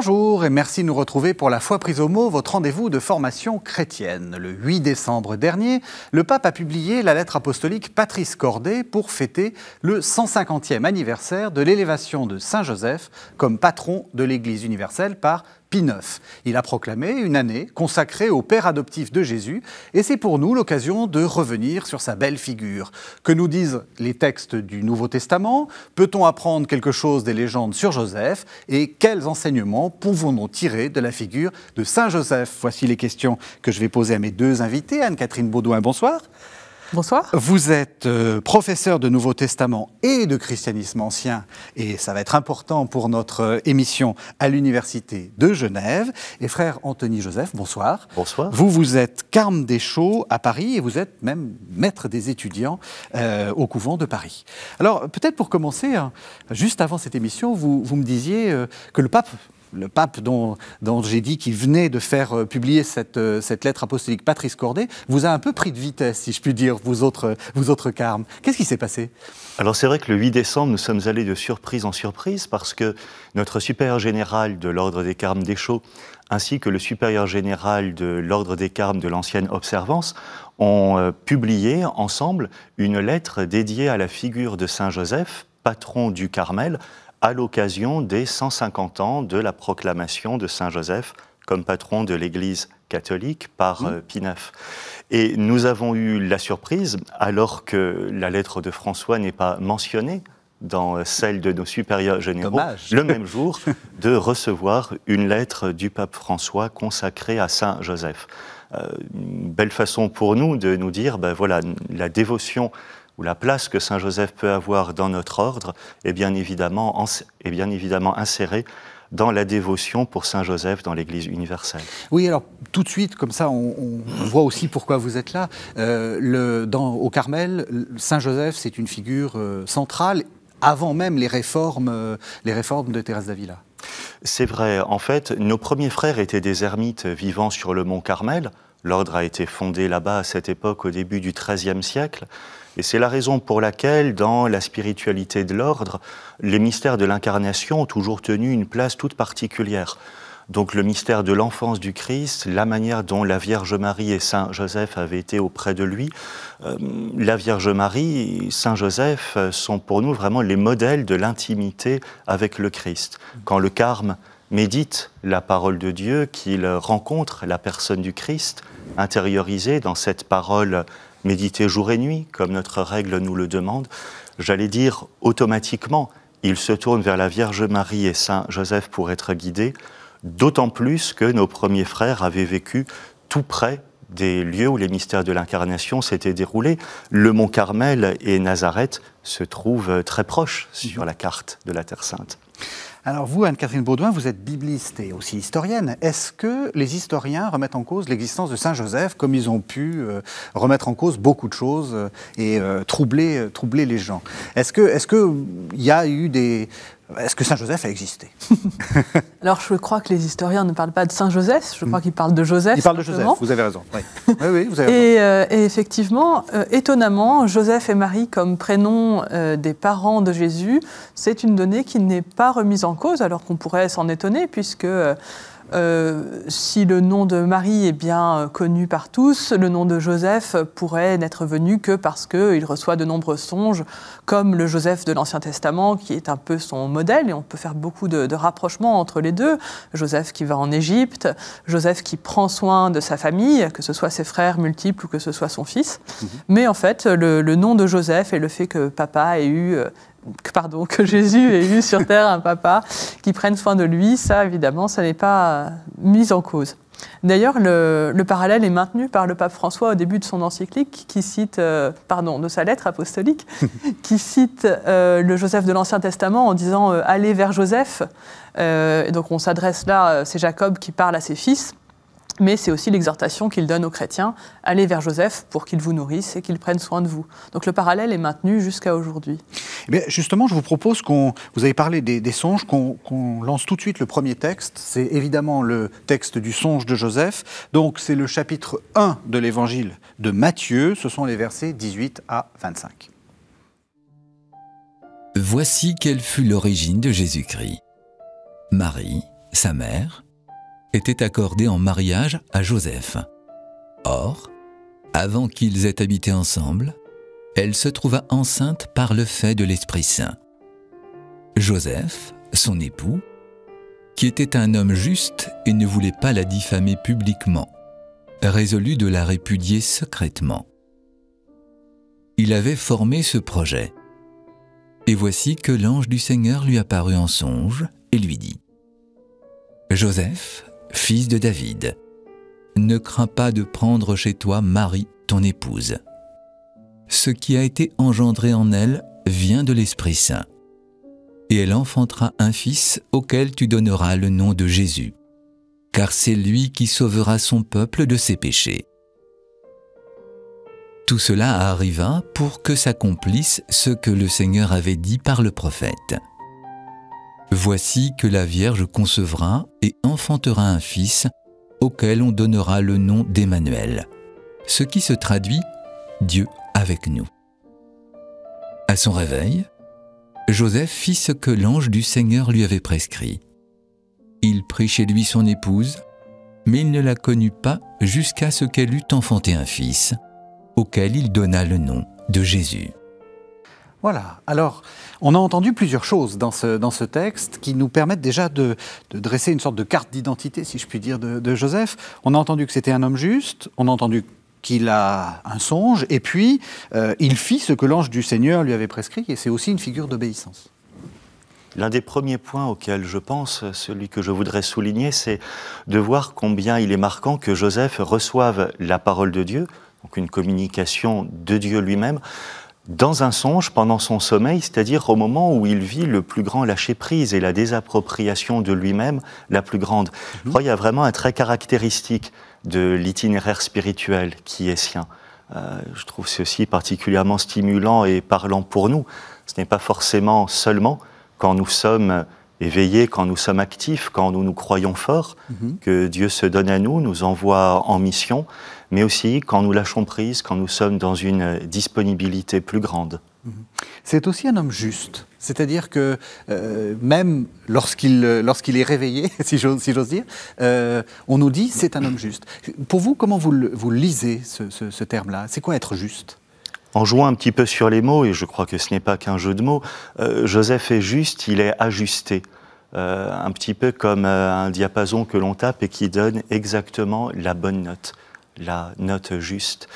Bonjour et merci de nous retrouver pour la foi prise au mot, votre rendez-vous de formation chrétienne. Le 8 décembre dernier, le pape a publié la lettre apostolique Patrice Cordée pour fêter le 150e anniversaire de l'élévation de Saint Joseph comme patron de l'Église universelle par il a proclamé une année consacrée au père adoptif de Jésus, et c'est pour nous l'occasion de revenir sur sa belle figure. Que nous disent les textes du Nouveau Testament Peut-on apprendre quelque chose des légendes sur Joseph Et quels enseignements pouvons-nous tirer de la figure de Saint Joseph Voici les questions que je vais poser à mes deux invités. Anne-Catherine Baudouin, bonsoir. Bonsoir. Vous êtes euh, professeur de Nouveau Testament et de christianisme ancien, et ça va être important pour notre euh, émission à l'Université de Genève. Et frère Anthony Joseph, bonsoir. Bonsoir. Vous, vous êtes Carme Deschaux à Paris, et vous êtes même maître des étudiants euh, au couvent de Paris. Alors, peut-être pour commencer, hein, juste avant cette émission, vous me disiez que le pape le pape dont, j'ai dit qu'il venait de faire euh, publier euh, cette, lettre apostolique, Patrice Cordet, vous a un peu pris de vitesse, si je puis dire, vous autres, euh, vous autres carmes. Qu'est-ce qui s'est passé Alors c'est vrai que le 8 décembre, nous sommes allés de surprise en surprise parce que notre supérieur général de l'ordre des carmes des Chaux ainsi que le supérieur général de l'ordre des carmes de l'ancienne observance ont publié ensemble une lettre dédiée à la figure de Saint Joseph, patron du Carmel, à l'occasion des 150 ans de la proclamation de Saint Joseph comme patron de l'Église catholique par mmh. Euh, Pinaf. Et nous avons eu la surprise, alors que la lettre de François n'est pas mentionnée dans euh, celle de nos supérieurs généraux, le même jour, de recevoir une lettre du pape François consacrée à Saint Joseph. Euh, belle façon pour nous de nous dire, ben voilà, la dévotion ou la place que Saint Joseph peut avoir dans notre ordre est bien évidemment, insérée dans la dévotion pour Saint Joseph dans l'Église universelle. Oui, alors tout de suite, comme ça, on, voit aussi pourquoi vous êtes là. Euh, au Carmel, Saint Joseph, c'est une figure euh, centrale avant même les réformes, euh, les réformes de Thérèse d'Avila. C'est vrai. En fait, nos premiers frères étaient des ermites vivant sur le mont Carmel. L'ordre a été fondé là-bas à cette époque, au début du XIIIe siècle. Et c'est la raison pour laquelle, dans la spiritualité de l'ordre, les mystères de l'incarnation ont toujours tenu une place toute particulière. Donc le mystère de l'enfance du Christ, la manière dont la Vierge Marie et Saint Joseph avaient été auprès de lui, euh, la Vierge Marie et Saint Joseph euh, sont pour nous vraiment les modèles de l'intimité avec le Christ. Quand le carme médite la parole de Dieu, qu'il rencontre la personne du Christ, intériorisée dans cette parole méditer jour et nuit, comme notre règle nous le demande, j'allais dire automatiquement, il se tourne vers la Vierge Marie et Saint Joseph pour être guidé, d'autant plus que nos premiers frères avaient vécu tout près des lieux où les mystères de l'incarnation s'étaient déroulés. Le mont Carmel et Nazareth se trouvent très proches sur la carte de la Terre Sainte. Alors vous, Anne-Catherine Baudouin, vous êtes bibliste et aussi historienne. Est-ce que les historiens remettent en cause l'existence de Saint Joseph comme ils ont pu euh, remettre en cause beaucoup de choses euh, et euh, troubler, les gens Est-ce que, est que y a eu des est-ce que Saint Joseph a existé Alors je crois que les historiens ne parlent pas de Saint Joseph, je crois hmm. qu'ils parlent de Joseph. Ils parlent de Joseph, vous avez raison. Oui. oui, vous avez raison. et, effectivement, étonnamment, Joseph et Marie comme prénom des parents de Jésus, c'est une donnée qui n'est pas remise en cause, alors qu'on pourrait s'en étonner, puisque euh, euh, si le nom de Marie est bien euh, connu par tous, le nom de Joseph pourrait n'être venu que parce qu'il reçoit de nombreux songes, comme le Joseph de l'Ancien Testament, qui est un peu son modèle, et on peut faire beaucoup de, rapprochements entre les deux. Joseph qui va en Égypte, Joseph qui prend soin de sa famille, que ce soit ses frères multiples ou que ce soit son fils. Mhm. Mais en fait, le, le, nom de Joseph et le fait que papa ait eu pardon, que Jésus ait eu sur terre un papa qui prenne soin de lui, ça évidemment, ça n'est pas euh, mis en cause. D'ailleurs, le, parallèle est maintenu par le pape François au début de son encyclique, qui cite, euh, pardon, de sa lettre apostolique, qui cite euh, le Joseph de l'Ancien Testament en disant Allez vers Joseph. donc on s'adresse là, c'est Jacob qui parle à ses fils mais c'est aussi l'exhortation qu'il donne aux chrétiens, allez vers Joseph pour qu'il vous nourrisse et qu'il prenne soin de vous. Donc le parallèle est maintenu jusqu'à aujourd'hui. Eh justement, je vous propose qu'on, vous avez parlé des, songes, qu'on lance tout de suite le premier texte. C'est évidemment le texte du songe de Joseph. Donc c'est le chapitre 1 de l'évangile de Matthieu, ce sont les versets 18 à 25. Voici quelle fut l'origine de Jésus-Christ. Marie, sa mère, était accordée en mariage à Joseph. Or, avant qu'ils aient habité ensemble, elle se trouva enceinte par le fait de l'Esprit Saint. Joseph, son époux, qui était un homme juste et ne voulait pas la diffamer publiquement, résolut de la répudier secrètement. Il avait formé ce projet. Et voici que l'ange du Seigneur lui apparut en songe et lui dit ⁇ Joseph, fils de David, ne crains pas de prendre chez toi Marie, ton épouse. Ce qui a été engendré en elle vient de l'Esprit Saint, et elle enfantera un fils auquel tu donneras le nom de Jésus, car c'est lui qui sauvera son peuple de ses péchés. Tout cela arriva pour que s'accomplisse ce que le Seigneur avait dit par le prophète. Voici que la Vierge concevra et enfantera un fils auquel on donnera le nom d'Emmanuel, ce qui se traduit Dieu avec nous. À son réveil, Joseph fit ce que l'ange du Seigneur lui avait prescrit. Il prit chez lui son épouse, mais il ne la connut pas jusqu'à ce qu'elle eût enfanté un fils, auquel il donna le nom de Jésus. Voilà. Alors, on a entendu plusieurs choses dans ce, dans ce texte qui nous permettent déjà de, dresser une sorte de carte d'identité, si je puis dire, de, Joseph. On a entendu que c'était un homme juste, on a entendu qu'il a un songe, et puis euh, il fit ce que l'ange du Seigneur lui avait prescrit, et c'est aussi une figure d'obéissance. L'un des premiers points auxquels je pense, celui que je voudrais souligner, c'est de voir combien il est marquant que Joseph reçoive la parole de Dieu, donc une communication de Dieu lui-même, dans un songe pendant son sommeil, c'est-à-dire au moment où il vit le plus grand lâcher-prise et la désappropriation de lui-même la plus grande. Il Je crois qu'il y a vraiment un trait caractéristique de l'itinéraire spirituel qui est sien. Euh, je trouve ceci particulièrement stimulant et parlant pour nous. Ce n'est pas forcément seulement quand nous sommes éveillés, quand nous sommes actifs, quand nous nous croyons forts, mhm. que Dieu se donne à nous, nous envoie en mission mais aussi quand nous lâchons prise, quand nous sommes dans une disponibilité plus grande. Mhm. C'est aussi un homme juste. C'est-à-dire que euh, même euh, lorsqu'il est réveillé, si j'ose dire, euh, on nous dit c'est un homme juste. Pour vous, comment vous, vous lisez ce, terme-là C'est quoi être juste en jouant un petit peu sur les mots, et je crois que ce n'est pas qu'un jeu de mots, Joseph est juste, il est ajusté. un petit peu comme un diapason que l'on tape et qui donne exactement la bonne note la note juste.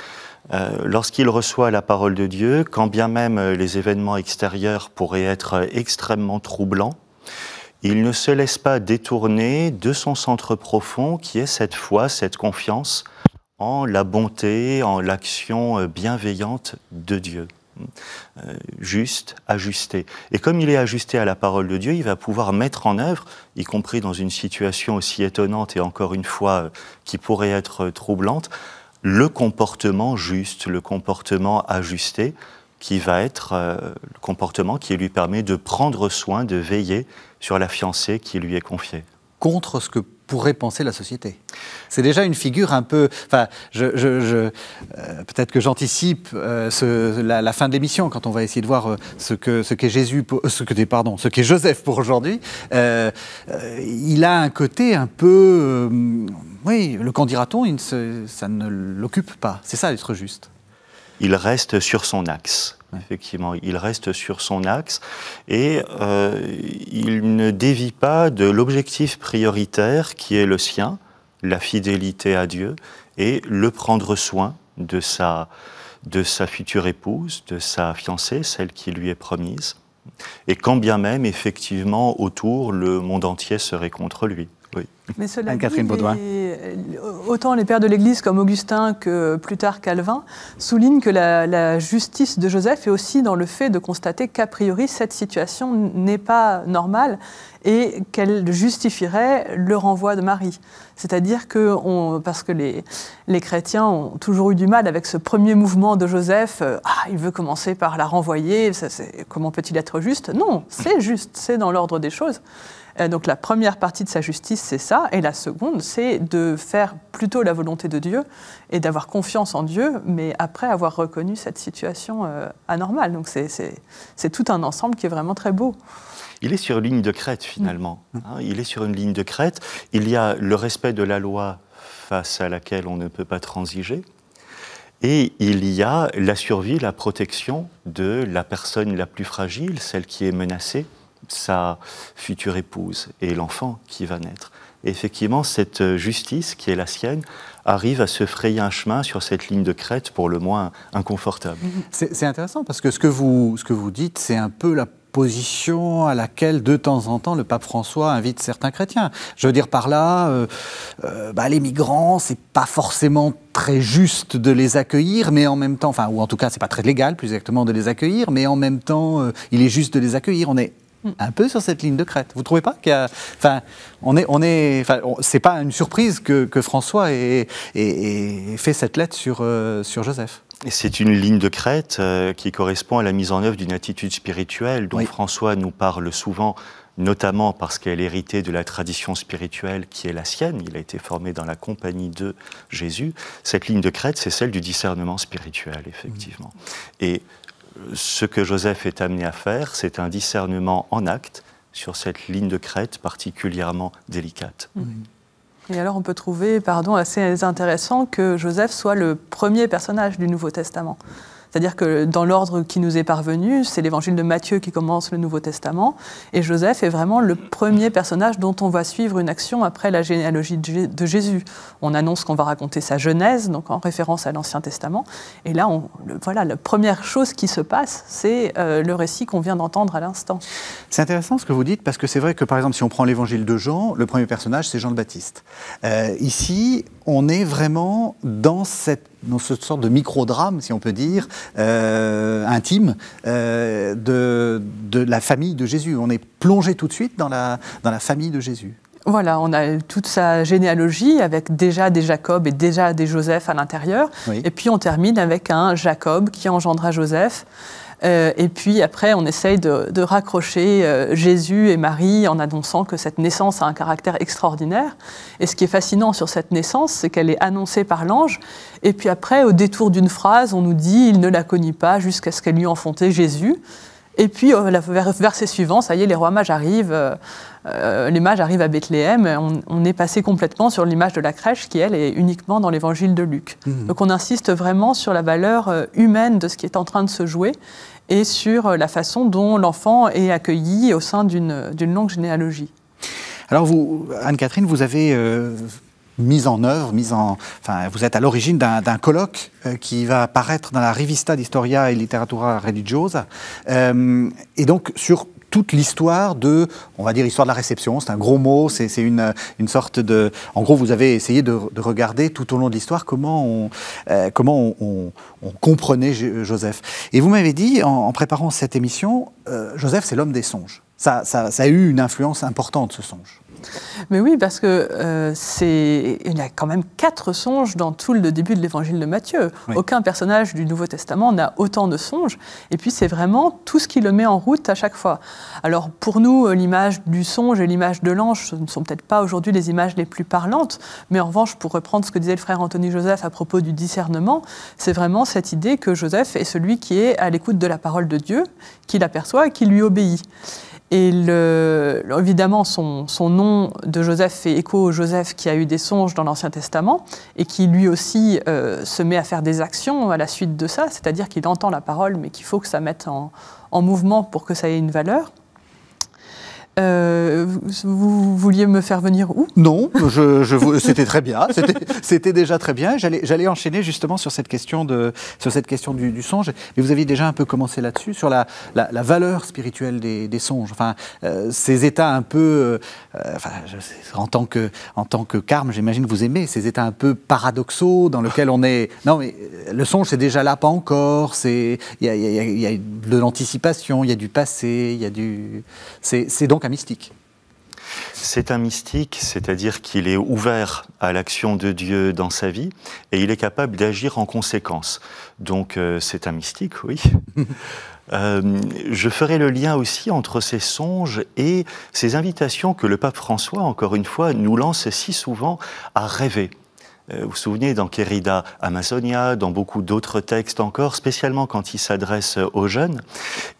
Euh, lorsqu'il reçoit la parole de Dieu, quand bien même les événements extérieurs pourraient être extrêmement troublants, il ne se laisse pas détourner de son centre profond qui est cette foi, cette confiance en la bonté, en l'action bienveillante de Dieu. Euh, juste, ajusté. Et comme il est ajusté à la parole de Dieu, il va pouvoir mettre en œuvre, y compris dans une situation aussi étonnante et encore une fois euh, qui pourrait être euh, troublante, le comportement juste, le comportement ajusté, qui va être le comportement qui lui permet de prendre soin, de veiller sur la fiancée qui lui est confiée. Contre ce que pour repenser la société. C'est déjà une figure un peu. Enfin, euh, peut-être que j'anticipe euh, la, fin de l'émission quand on va essayer de voir euh, ce que ce qu'est Jésus, ce que pardon, ce qu'est Joseph pour aujourd'hui. il a un côté un peu, oui, le qu'en dira-t-on Ça ne l'occupe pas. C'est ça être juste. Il reste sur son axe. Effectivement, il reste sur son axe et euh, il ne dévie pas de l'objectif prioritaire qui est le sien, la fidélité à Dieu et le prendre soin de sa, de sa future épouse, de sa fiancée, celle qui lui est promise. Et quand bien même, effectivement, autour, le monde entier serait contre lui. Mais cela catherine euh, Autant les pères de l'Église comme Augustin que plus tard Calvin soulignent que la, justice de Joseph est aussi dans le fait de constater qu'a priori cette situation n'est pas normale et qu'elle justifierait le renvoi de Marie. C'est-à-dire que, parce que les, les chrétiens ont toujours eu du mal avec ce premier mouvement de Joseph, euh, ah, il veut commencer par la renvoyer, ça, comment peut-il être juste Non, c'est juste, c'est dans l'ordre des choses. Euh, donc la première partie de sa justice, c'est ça, et la seconde, c'est de faire plutôt la volonté de Dieu et d'avoir confiance en Dieu, mais après avoir reconnu cette situation euh, anormale. Donc c'est tout un ensemble qui est vraiment très beau. Il est sur une ligne de crête finalement. Mm. Hein. Il est sur une ligne de crête. Il y a le respect de la loi face à laquelle on ne peut pas transiger. Et il y a la survie, la protection de la personne la plus fragile, celle qui est menacée sa future épouse et l'enfant qui va naître. effectivement, cette justice qui est la sienne arrive à se frayer un chemin sur cette ligne de crête pour le moins inconfortable. C'est intéressant parce que ce que vous, ce que vous dites, c'est un peu la position à laquelle de temps en temps le pape François invite certains chrétiens. Je veux dire par là, euh, euh, bah, les migrants, c'est pas forcément très juste de les accueillir, mais en même temps, enfin, ou en tout cas, c'est pas très légal, plus exactement, de les accueillir, mais en même temps, euh, il est juste de les accueillir. On est un peu sur cette ligne de crête. Vous ne trouvez pas qu'il Enfin, on est, on est, enfin, c'est pas une surprise que, que François ait, fait cette lettre sur, euh, sur Joseph. C'est une ligne de crête euh, qui correspond à la mise en œuvre d'une attitude spirituelle dont François nous parle souvent, notamment parce qu'elle est héritée de la tradition spirituelle qui est la sienne. Il a été formé dans la compagnie de Jésus. Cette ligne de crête, c'est celle du discernement spirituel, effectivement. Mm. Et ce que Joseph est amené à faire, c'est un discernement en acte sur cette ligne de crête particulièrement délicate. Et alors on peut trouver, pardon, assez intéressant que Joseph soit le premier personnage du Nouveau Testament. C'est-à-dire que dans l'ordre qui nous est parvenu, c'est l'évangile de Matthieu qui commence le Nouveau Testament, et Joseph est vraiment le premier personnage dont on va suivre une action après la généalogie de Jésus. On annonce qu'on va raconter sa Genèse, donc en référence à l'Ancien Testament, et là, on, voilà, la première chose qui se passe, c'est euh, le récit qu'on vient d'entendre à l'instant. C'est intéressant ce que vous dites, parce que c'est vrai que par exemple, si on prend l'évangile de Jean, le premier personnage, c'est Jean le Baptiste. Euh, ici, on est vraiment dans cette dans ce sorte de micro-drame, si on peut dire, euh, intime, euh, de, la famille de Jésus. On est plongé tout de suite dans la, dans la famille de Jésus. Voilà, on a toute sa généalogie avec déjà des Jacob et déjà des Joseph à l'intérieur. Et puis on termine avec un Jacob qui engendra Joseph. Euh, et puis après, on essaye de, raccrocher euh, Jésus et Marie en annonçant que cette naissance a un caractère extraordinaire. Et ce qui est fascinant sur cette naissance, c'est qu'elle est annoncée par l'ange. Et puis après, au détour d'une phrase, on nous dit, il ne la connut pas jusqu'à ce qu'elle lui enfanté Jésus. Et puis, euh, verset suivant, ça y est, les rois mages arrivent, euh, euh, les mages arrivent à Bethléem. On, est passé complètement sur l'image de la crèche qui, elle, est uniquement dans l'évangile de Luc. Mmh. Donc, on insiste vraiment sur la valeur humaine de ce qui est en train de se jouer et sur la façon dont l'enfant est accueilli au sein d'une longue généalogie. Alors, vous, Anne-Catherine, vous avez mise en œuvre, mise en, enfin, vous êtes à l'origine d'un colloque euh, qui va apparaître dans la Rivista d'Historia et Literatura Religiosa, euh, et donc sur toute l'histoire de, on va dire, histoire de la réception. C'est un gros mot, c'est une, une, sorte de. En gros, vous avez essayé de, de regarder tout au long de l'histoire comment, on, euh, comment on, on, comprenait Joseph. Et vous m'avez dit, en, préparant cette émission, euh, Joseph, c'est l'homme des songes. Ça, ça, ça, a eu une influence importante, ce songe. Mais oui, parce que euh, il y a quand même quatre songes dans tout le début de l'évangile de Matthieu. Aucun personnage du Nouveau Testament n'a autant de songes. Et puis c'est vraiment tout ce qui le met en route à chaque fois. Alors pour nous, l'image du songe et l'image de l'ange ne sont peut-être pas aujourd'hui les images les plus parlantes, mais en revanche, pour reprendre ce que disait le frère Anthony Joseph à propos du discernement, c'est vraiment cette idée que Joseph est celui qui est à l'écoute de la parole de Dieu, qui l'aperçoit et qui lui obéit. Et évidemment, son, nom de Joseph fait écho au Joseph qui a eu des songes dans l'Ancien Testament et qui lui aussi euh, se met à faire des actions à la suite de ça, c'est-à-dire qu'il entend la parole, mais qu'il faut que ça mette en, mouvement pour que ça ait une valeur. Euh, vous vouliez me faire venir où Non, je, c'était très bien, c'était déjà très bien. J'allais enchaîner justement sur cette question, de, sur cette question du, songe, mais vous aviez déjà un peu commencé là-dessus, sur la, valeur spirituelle des, songes, enfin, euh, ces états un peu, euh, en, tant que, en tant que j'imagine vous aimez, ces états un peu paradoxaux dans lesquels on est... Non, mais le songe, c'est déjà là, pas encore, il y a, y a de l'anticipation, il y a du passé, il y a du... C'est donc c'est un mystique, c'est-à-dire qu'il est ouvert à l'action de Dieu dans sa vie et il est capable d'agir en conséquence. Donc euh, c'est un mystique, oui. Euh, je ferai le lien aussi entre ces songes et ces invitations que le pape François, encore une fois, nous lance si souvent à rêver. Euh, vous vous souvenez, dans Querida Amazonia, dans beaucoup d'autres textes encore, spécialement quand il s'adresse aux jeunes,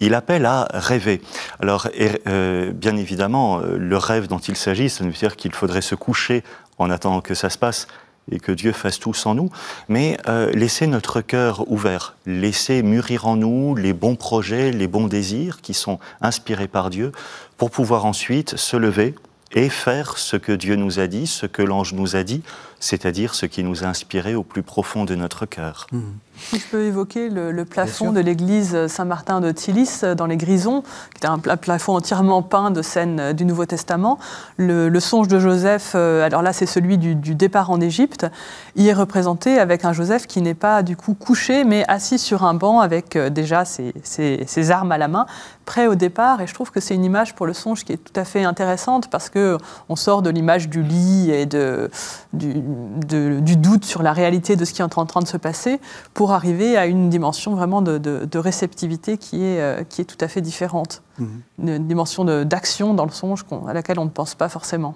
il appelle à rêver. Alors, euh, bien évidemment, euh, le rêve dont il s'agit, ça ne veut dire qu'il faudrait se coucher en attendant que ça se passe et que Dieu fasse tout sans nous, mais laisser notre cœur ouvert, laisser mûrir en nous les bons projets, les bons désirs qui sont inspirés par Dieu, pour pouvoir ensuite se lever et faire ce que Dieu nous a dit, ce que l'ange nous a dit, c'est-à-dire ce qui nous a inspirés au plus profond de notre cœur. Hmm. Si je peux évoquer le, plafond de l'église Saint-Martin de Tilis euh, dans les Grisons, qui est un plafond entièrement peint de scènes euh, du Nouveau Testament. Le, songe de Joseph, euh, alors là c'est celui du, départ en Égypte, y est représenté avec un Joseph qui n'est pas du coup couché, mais assis sur un banc avec déjà ses, ses armes à la main, prêt au départ. Et je trouve que c'est une image pour le songe qui est tout à fait intéressante parce que on sort de l'image du lit et de, du, du doute sur la réalité de ce qui est en train de se passer pour arriver à une dimension vraiment de, réceptivité qui est, euh, qui est tout à fait différente. Mhm. une dimension d'action dans le songe à laquelle on ne pense pas forcément.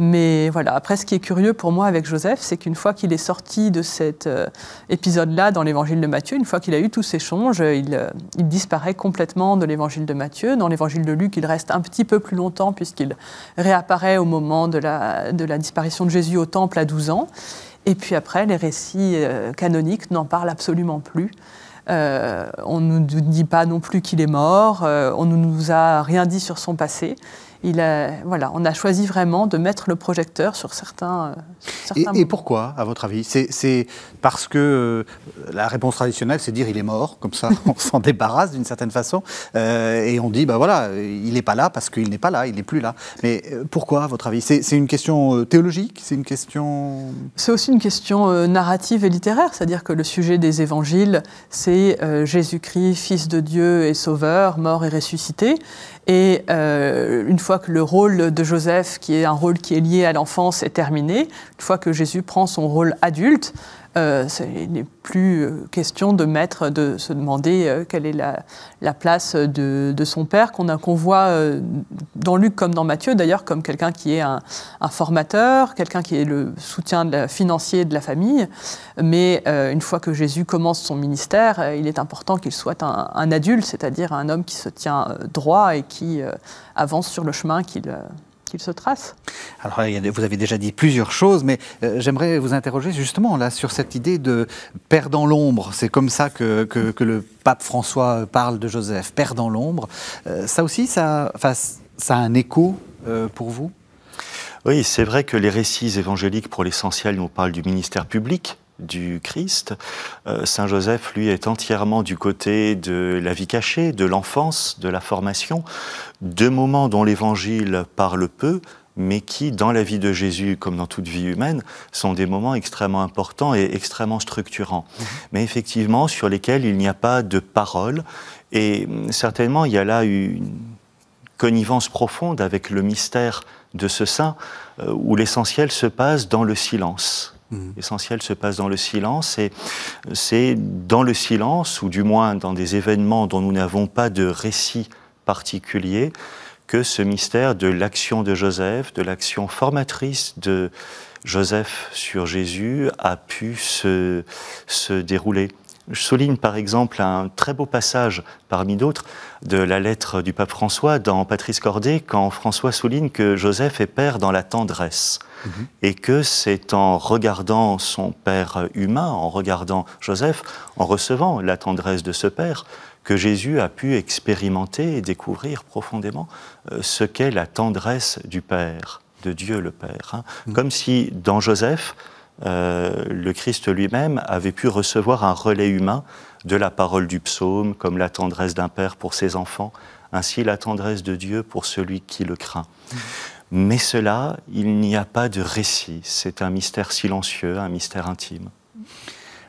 Mais voilà, après, ce qui est curieux pour moi avec Joseph, c'est qu'une fois qu'il est sorti de cet euh, épisode-là dans l'évangile de Matthieu, une fois qu'il a eu tous ses changes, euh, euh, il, disparaît complètement de l'évangile de Matthieu. Dans l'évangile de Luc, il reste un petit peu plus longtemps puisqu'il réapparaît au moment de la, disparition de Jésus au temple à 12 ans. Et puis après, les récits canoniques n'en parlent absolument plus. on ne nous dit pas non plus qu'il est mort, on ne nous a rien dit sur son passé on a choisi vraiment de mettre le projecteur sur certains. Euh, et, pourquoi, à votre avis C'est parce que euh, la réponse traditionnelle, c'est dire il est mort, comme ça on s'en débarrasse d'une certaine façon, euh, et on dit bah voilà, il n'est pas là parce qu'il n'est pas là, il n'est plus là. Mais pourquoi, à votre avis C'est une question théologique C'est une question. C'est aussi une question narrative et littéraire, c'est-à-dire que le sujet des évangiles, c'est Jésus-Christ, Fils de Dieu et Sauveur, mort et ressuscité. Et euh, une fois que le rôle de Joseph, qui est un rôle qui est lié à l'enfance, est terminé, une fois que Jésus prend son rôle adulte, il euh, n'est plus euh, question de mettre, de se demander euh, quelle est la, place de, son père, qu'on voit dans Luc comme dans Matthieu, d'ailleurs, comme quelqu'un qui est un, formateur, quelqu'un qui est le soutien financier de la famille. Mais une fois que Jésus commence son ministère, il est important qu'il soit un, un adulte, c'est-à-dire un homme qui se tient droit et qui avance sur le chemin qu'il qu'il se trace. Alors, vous avez déjà dit plusieurs choses, mais euh, j'aimerais vous interroger justement là sur cette idée de père dans l'ombre. C'est comme ça que, que, le pape François parle de Joseph, père dans l'ombre. Euh, ça aussi, ça, ça a un écho euh, pour vous Oui, c'est vrai que les récits évangéliques, pour l'essentiel, nous parlent du ministère public du Christ. Euh, saint Joseph, lui, est entièrement du côté de la vie cachée, de l'enfance, de la formation, deux moments dont l'Évangile parle peu, mais qui, dans la vie de Jésus, comme dans toute vie humaine, sont des moments extrêmement importants et extrêmement structurants, mhm. mais effectivement sur lesquels il n'y a pas de parole. Et mm, certainement, il y a là une connivence profonde avec le mystère de ce saint, euh, où l'essentiel se passe dans le silence. Essentiel mm. L'essentiel se passe dans le silence et c'est dans le silence, ou du moins dans des événements dont nous n'avons pas de récit particulier, que ce mystère de l'action de Joseph, de l'action formatrice de Joseph sur Jésus a pu se dérouler. Je souligne par exemple un très beau passage parmi d'autres de la lettre du pape François dans Patrice Cordet, quand François souligne que Joseph est père dans la tendresse mhm. et que c'est en regardant son père humain, en regardant Joseph, en recevant la tendresse de ce père, que Jésus a pu expérimenter et découvrir profondément euh, ce qu'est la tendresse du Père, de Dieu le Père. Hein. Mhm. Comme si dans Joseph, euh, le Christ lui-même avait pu recevoir un relais humain de la parole du psaume, comme la tendresse d'un père pour ses enfants, ainsi la tendresse de Dieu pour celui qui le craint. Mais cela, il n'y a pas de récit, c'est un mystère silencieux, un mystère intime.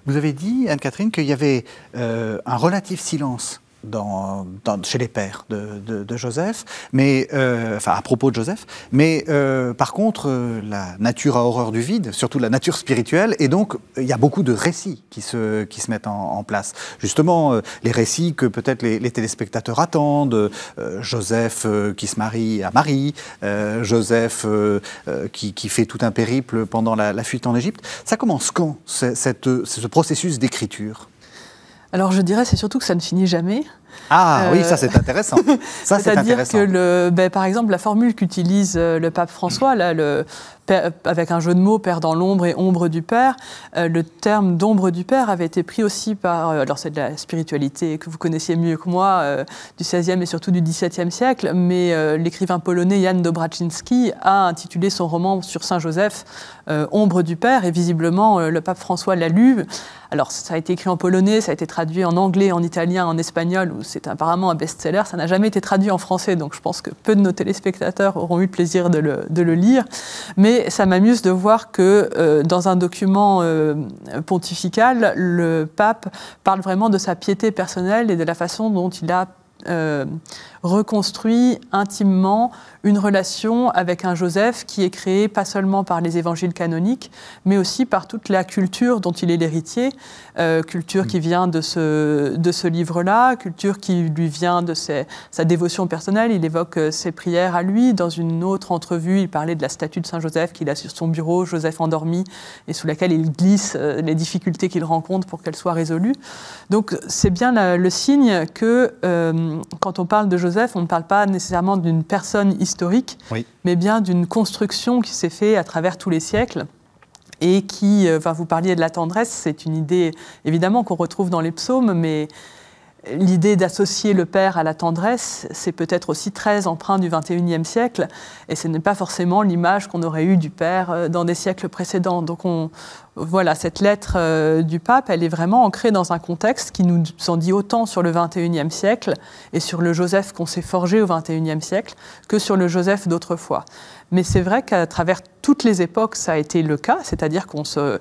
Vous avez dit, Anne-Catherine, qu'il y avait euh, un relatif silence dans, chez les pères de, Joseph, mais, euh, enfin à propos de Joseph, mais euh, par contre, euh, la nature a horreur du vide, surtout la nature spirituelle, et donc il y a beaucoup de récits qui se, qui se mettent en, place. Justement, les récits que peut-être les, téléspectateurs attendent, Joseph qui se marie à Marie, Joseph qui, qui, fait tout un périple pendant la, fuite en Égypte, ça commence quand cette, ce processus d'écriture alors je dirais, c'est surtout que ça ne finit jamais. Ah oui, ça euh, c'est intéressant. – C'est-à-dire que le, ben, par exemple la formule qu'utilise euh, le pape François, avec un jeu de mots, père dans l'ombre et ombre du père, euh, le terme d'ombre du père avait été pris aussi par, alors c'est de la spiritualité que vous connaissiez mieux que moi, du XVIe et surtout du XVIIe siècle, mais l'écrivain polonais Jan Dobraczynski a intitulé son roman sur Saint Joseph Ombre du père, et visiblement le pape François l'a lu. Alors ça a été écrit en polonais, ça a été traduit en anglais, en italien, en espagnol, c'est apparemment un best-seller. Ça n'a jamais été traduit en français, donc je pense que peu de nos téléspectateurs auront eu le plaisir de le, lire. Mais ça m'amuse de voir que euh, dans un document euh, pontifical, le pape parle vraiment de sa piété personnelle et de la façon dont il a euh, reconstruit intimement une relation avec un Joseph qui est créé pas seulement par les évangiles canoniques, mais aussi par toute la culture dont il est l'héritier, euh, culture qui vient de ce, de ce livre-là, culture qui lui vient de sa dévotion personnelle. Il évoque euh, ses prières à lui. Dans une autre entrevue, il parlait de la statue de Saint Joseph qu'il a sur son bureau, Joseph endormi, et sous laquelle il glisse euh, les difficultés qu'il rencontre pour qu'elles soient résolues. Donc c'est bien le signe que quand on parle de Joseph, Joseph, on ne parle pas nécessairement d'une personne historique, mais bien d'une construction qui s'est faite à travers tous les siècles et qui, euh, enfin, vous parliez de la tendresse, c'est une idée évidemment qu'on retrouve dans les psaumes, mais l'idée d'associer le père à la tendresse, c'est peut-être aussi très empreint du 21e siècle, et ce n'est pas forcément l'image qu'on aurait eue du père euh, dans des siècles précédents. Donc on, voilà, cette lettre euh, du pape, elle est vraiment ancrée dans un contexte qui nous en dit autant sur le XXIe siècle et sur le Joseph qu'on s'est forgé au XXIe siècle que sur le Joseph d'autrefois. Mais c'est vrai qu'à travers toutes les époques, ça a été le cas, c'est-à-dire qu'on se,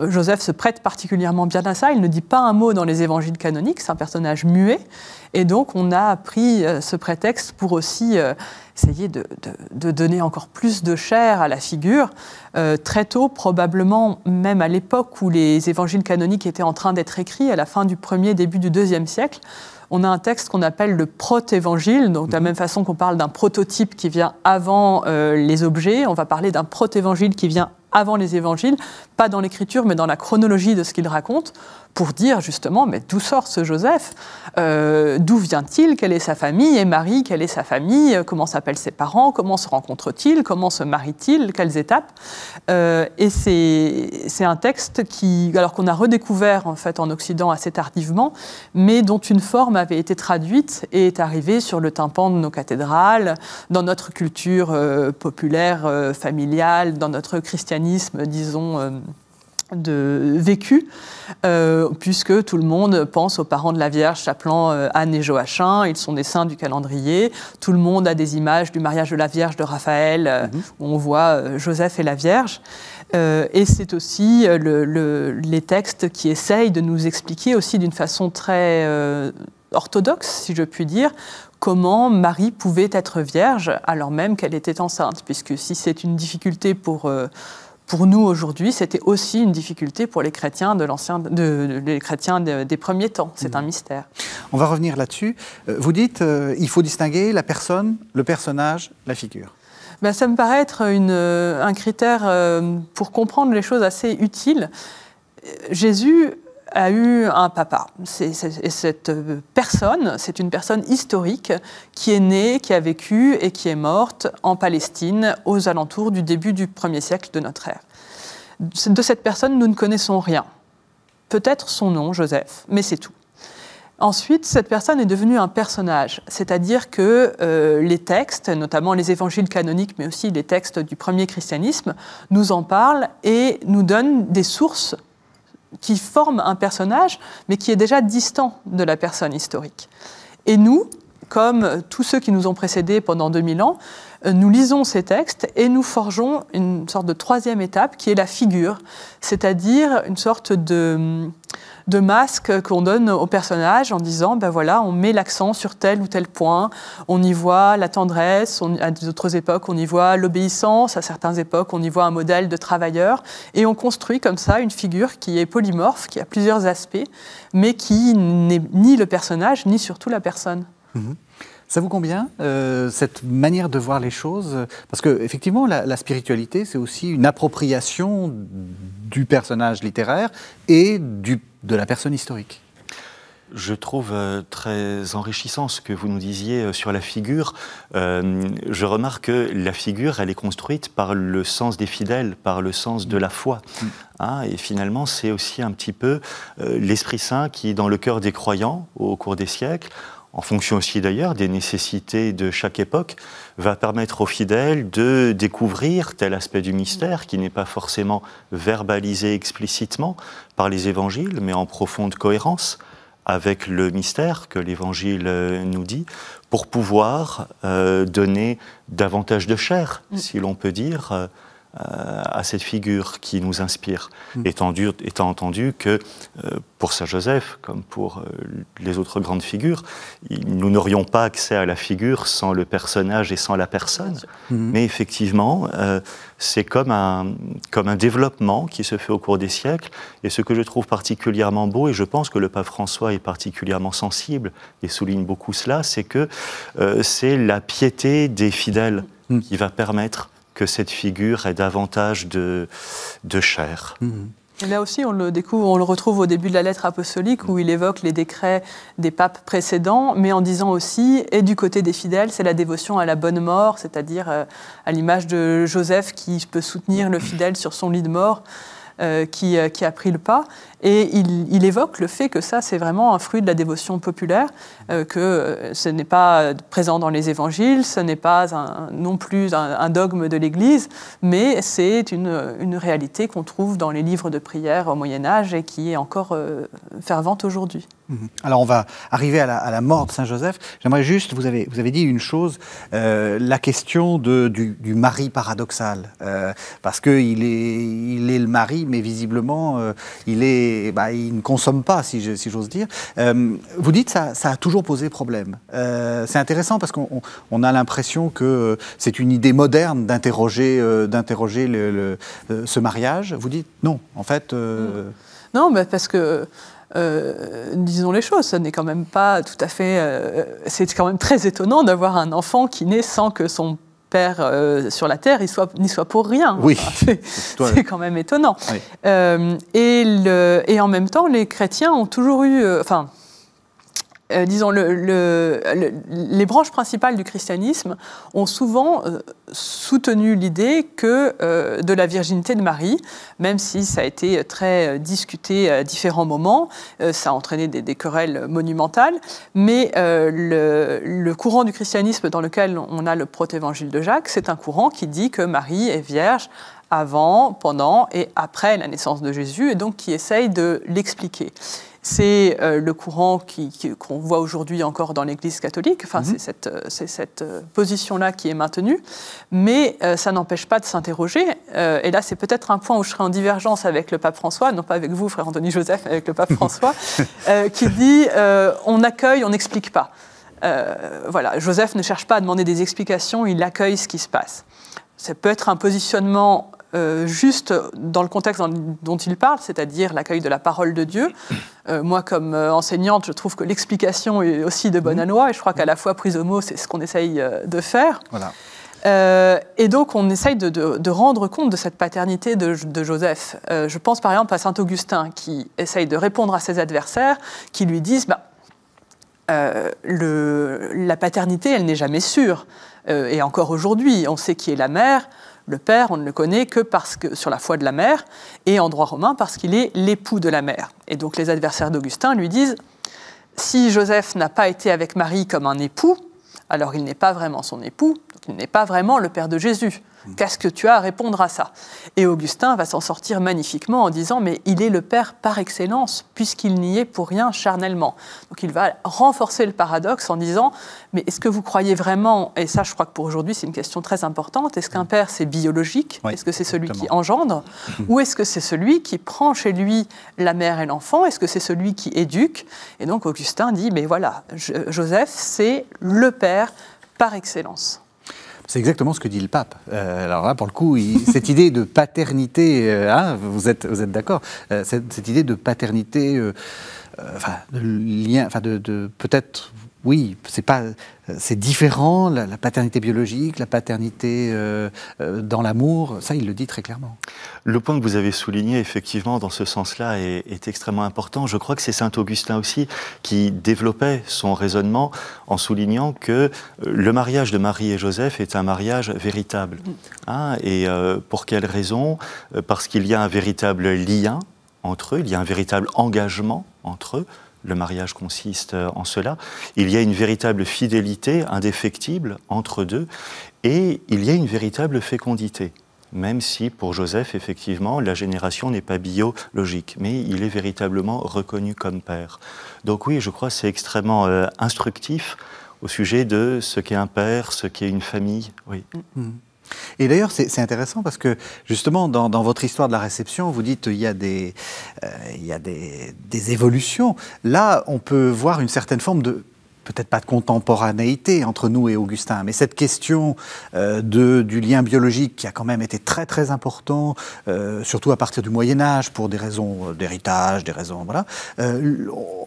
Joseph se prête particulièrement bien à ça. Il ne dit pas un mot dans les évangiles canoniques, c'est un personnage muet, et donc, on a pris euh, ce prétexte pour aussi euh, essayer de, donner encore plus de chair à la figure. Euh, très tôt, probablement même à l'époque où les évangiles canoniques étaient en train d'être écrits, à la fin du 1er, début du 2e siècle, on a un texte qu'on appelle le protévangile. Donc, de la mhm. même façon qu'on parle d'un prototype qui vient avant les objets, on va parler d'un protévangile qui vient avant les évangiles, pas dans l'écriture, mais dans la chronologie de ce qu'il raconte, pour dire justement, mais d'où sort ce Joseph euh, D'où vient-il Quelle est sa famille Et Marie, quelle est sa famille euh, Comment s'appellent ses parents Comment se rencontrent-ils Comment se marient-ils Quelles étapes euh, Et c'est un texte qui, alors qu'on a redécouvert en fait en Occident assez tardivement, mais dont une forme avait été traduite et est arrivée sur le tympan de nos cathédrales, dans notre culture populaire, familiale, dans notre christianisme, disons de vécu, euh, puisque tout le monde pense aux parents de la Vierge s'appelant euh, Anne et Joachim, ils sont des saints du calendrier, tout le monde a des images du mariage de la Vierge de Raphaël, euh, mhm. où on voit Joseph et la Vierge. et c'est aussi les textes qui essayent de nous expliquer aussi d'une façon très orthodoxe, si je puis dire, comment Marie pouvait être vierge alors même qu'elle était enceinte, puisque si c'est une difficulté pour pour nous aujourd'hui, c'était aussi une difficulté pour les chrétiens, de l'ancien, de, les chrétiens des premiers temps. C'est un mm. mystère. On va revenir là-dessus. Euh, vous dites, euh, il faut distinguer la personne, le personnage, la figure. Ben, ça me paraît être une, euh, un critère pour comprendre les choses assez utiles. Jésus a eu un papa. c'est cette personne, c'est une personne historique qui est née, qui a vécu et qui est morte en Palestine aux alentours du début du 1er siècle de notre ère. De cette personne, nous ne connaissons rien. Peut-être son nom, Joseph, mais c'est tout. Ensuite, cette personne est devenue un personnage, c'est-à-dire que euh, les textes, notamment les évangiles canoniques, mais aussi les textes du premier christianisme, nous en parlent et nous donnent des sources qui forme un personnage, mais qui est déjà distant de la personne historique. Et nous, comme tous ceux qui nous ont précédés pendant 2000 ans, euh, nous lisons ces textes et nous forgeons une sorte de troisième étape qui est la figure, c'est-à-dire une sorte de, masque qu'on donne au personnage en disant, ben voilà, on met l'accent sur tel ou tel point, on y voit la tendresse, à d'autres époques on y voit l'obéissance, à certaines époques on y voit un modèle de travailleur, et on construit comme ça une figure qui est polymorphe, qui a plusieurs aspects, mais qui n'est ni le personnage, ni surtout la personne. Mhm. Ça vous convient, euh, cette manière de voir les choses Parce que, effectivement, la, spiritualité, c'est aussi une appropriation du personnage littéraire et du, de la personne historique. Je trouve euh, très enrichissant ce que vous nous disiez euh, sur la figure. je remarque que la figure, elle est construite par le sens des fidèles, par le sens de la foi. Mm. Ah, et finalement, c'est aussi un petit peu l'Esprit Saint qui est dans le cœur des croyants au cours des siècles en fonction aussi d'ailleurs des nécessités de chaque époque, va permettre aux fidèles de découvrir tel aspect du mystère qui n'est pas forcément verbalisé explicitement par les évangiles, mais en profonde cohérence avec le mystère que l'évangile euh, nous dit, pour pouvoir euh, donner davantage de chair, mm. si l'on peut dire euh, euh, à cette figure qui nous inspire, mm. étant, étant, entendu que euh, pour Saint Joseph, comme pour euh, les autres grandes figures, nous n'aurions pas accès à la figure sans le personnage et sans la personne. Mm. Mais effectivement, c'est comme un, comme un développement qui se fait au cours des siècles. Et ce que je trouve particulièrement beau, et je pense que le pape François est particulièrement sensible et souligne beaucoup cela, c'est que c'est la piété des fidèles mm. qui va permettre que cette figure ait davantage de, de chair. là aussi, on le découvre, on le retrouve au début de la lettre apostolique où il évoque les décrets des papes précédents, mais en disant aussi, et du côté des fidèles, c'est la dévotion à la bonne mort, c'est-à-dire euh, à l'image de Joseph qui peut soutenir le fidèle sur son lit de mort. Euh, euh, qui, a pris le pas. Et il, évoque le fait que ça, c'est vraiment un fruit de la dévotion populaire, euh, que ce n'est pas présent dans les évangiles, ce n'est pas non plus un, dogme de l'Église, mais c'est une, une, réalité qu'on trouve dans les livres de prière au Moyen Âge et qui est encore fervente aujourd'hui. Mhm. Alors on va arriver à la, mort de Saint Joseph. J'aimerais juste, vous avez, vous avez dit une chose, euh, la question du, mari paradoxal, euh, parce qu'il est, il est le mari, mais visiblement euh, il, est, bah, il ne consomme pas, si, j'ose dire. vous dites ça, a toujours posé problème. c'est intéressant parce qu'on a l'impression que c'est une idée moderne d'interroger, d'interroger ce mariage. Vous dites non, en fait. Non, mais parce que euh, disons les choses, ce n'est quand même pas tout à fait. Euh, c'est quand même très étonnant d'avoir un enfant qui naît sans que son père euh, sur la terre n'y soit, pour rien. Oui. c'est quand même étonnant. Et, et, en même temps, les chrétiens ont toujours eu. Enfin, euh, disons, les branches principales du christianisme ont souvent euh, soutenu l'idée que euh, de la virginité de Marie, même si ça a été très discuté à différents moments, ça a entraîné des, des querelles monumentales, mais le, courant du christianisme dans lequel on a le protévangile de Jacques, c'est un courant qui dit que Marie est vierge avant, pendant et après la naissance de Jésus, et donc qui essaye de l'expliquer. C'est euh, le courant qu'on voit aujourd'hui encore dans l'Église catholique. Enfin, mhm. c'est cette, euh, euh, position-là qui est maintenue. Mais ça n'empêche pas de s'interroger. et là, c'est peut-être un point où je serai en divergence avec le pape François, non pas avec vous, frère Anthony Joseph, avec le pape François, qui dit on accueille, on n'explique pas. voilà, Joseph ne cherche pas à demander des explications, il accueille ce qui se passe. Ça peut être un positionnement euh, juste dans le contexte dont il parle, c'est-à-dire l'accueil de la parole de Dieu. Euh, moi, comme euh, enseignante, je trouve que l'explication est aussi de bonne mhm. loi, et je crois qu'à la fois prise au mot, c'est ce qu'on essaye de faire. et donc, on essaye de, rendre compte de cette paternité de, Joseph. je pense par exemple à saint Augustin qui essaye de répondre à ses adversaires qui lui disent bah, La paternité, elle n'est jamais sûre. et encore aujourd'hui, on sait qui est la mère, le père, on ne le connaît que parce que sur la foi de la mère, et en droit romain parce qu'il est l'époux de la mère. Et donc les adversaires d'Augustin lui disent si Joseph n'a pas été avec Marie comme un époux, alors il n'est pas vraiment son époux, il n'est pas vraiment le père de Jésus. Qu'est-ce que tu as à répondre à ça Et Augustin va s'en sortir magnifiquement en disant Mais il est le Père par excellence, puisqu'il n'y est pour rien charnellement. Donc il va renforcer le paradoxe en disant Mais est-ce que vous croyez vraiment, et ça je crois que pour aujourd'hui c'est une question très importante, est-ce qu'un Père c'est biologique Est-ce que c'est celui qui engendre mhm. Ou est-ce que c'est celui qui prend chez lui la mère et l'enfant Est-ce que c'est celui qui éduque Et donc Augustin dit Mais voilà, Joseph c'est le Père par excellence. C'est exactement ce que dit le pape. Euh, alors là, pour le coup, cette idée de paternité, euh, hein, vous êtes, vous êtes d'accord, euh, cette, idée de paternité, enfin, de lien, enfin, de, de peut-être, oui, c'est pas euh, c'est différent, la, paternité biologique, la paternité euh, euh, dans l'amour, ça il le dit très clairement. Le point que vous avez souligné effectivement dans ce sens-là est, extrêmement important. Je crois que c'est Saint Augustin aussi qui développait son raisonnement en soulignant que le mariage de Marie et Joseph est un mariage véritable. Mm. Hein, et pour quelle raison Parce qu'il y a un véritable lien entre eux, il y a un véritable engagement entre eux le mariage consiste en cela. Il y a une véritable fidélité indéfectible entre deux et il y a une véritable fécondité. Même si pour Joseph, effectivement, la génération n'est pas biologique, mais il est véritablement reconnu comme père. Donc oui, je crois que c'est extrêmement euh, instructif au sujet de ce qu'est un père, ce qu'est une famille. Oui. Mm. Et d'ailleurs, c'est intéressant parce que justement, dans, votre histoire de la réception, vous dites il y a, des euh, évolutions. Là, on peut voir une certaine forme de peut-être pas de contemporanéité entre nous et Augustin, mais cette question euh, de, du lien biologique qui a quand même été très très important, euh, surtout à partir du Moyen Âge, pour des raisons euh, d'héritage, des raisons... Voilà,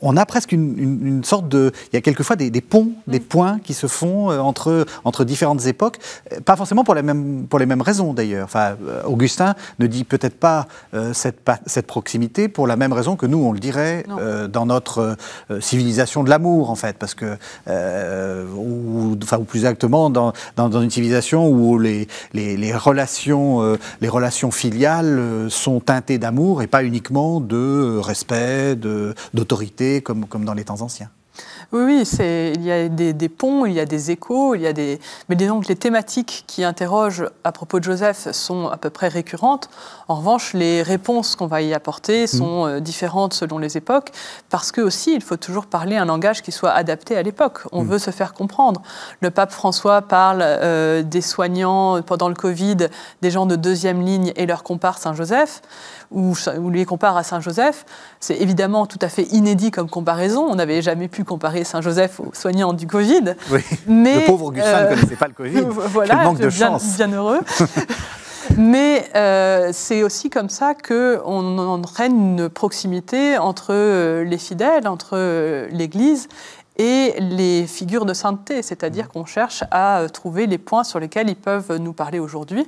on a presque une, sorte de... Il y a quelquefois des, ponts, des mm. points qui se font entre, entre différentes époques, pas forcément pour les mêmes, pour les mêmes raisons d'ailleurs. Enfin, Augustin ne dit peut-être pas cette, cette proximité pour la même raison que nous, on le dirait dans notre civilisation de l'amour, en fait, parce que euh, euh, ou, enfin, plus exactement dans, dans, dans, une civilisation où les, les, relations, euh, les relations filiales sont teintées d'amour et pas uniquement de respect, d'autorité, comme, comme dans les temps anciens. Oui, oui c'est, il y a des, des, ponts, il y a des échos, il y a des. Mais disons que les thématiques qui interrogent à propos de Joseph sont à peu près récurrentes. En revanche, les réponses qu'on va y apporter mm. sont euh, différentes selon les époques, parce que aussi, il faut toujours parler un langage qui soit adapté à l'époque. On mm. veut se faire comprendre. Le pape François parle euh, des soignants pendant le Covid, des gens de deuxième ligne et leur compare Saint-Joseph ou on lui compare à Saint Joseph. C'est évidemment tout à fait inédit comme comparaison. On n'avait jamais pu comparer Saint Joseph aux soignants du Covid. Mais, le pauvre Augustin ne euh, connaissait pas le Covid. Voilà, Quel manque de bien, chance. Bien heureux. Mais euh, c'est aussi comme ça qu'on entraîne une proximité entre euh, les fidèles, entre l'Église et les figures de sainteté, c'est-à-dire qu'on cherche à euh, trouver les points sur lesquels ils peuvent nous parler aujourd'hui.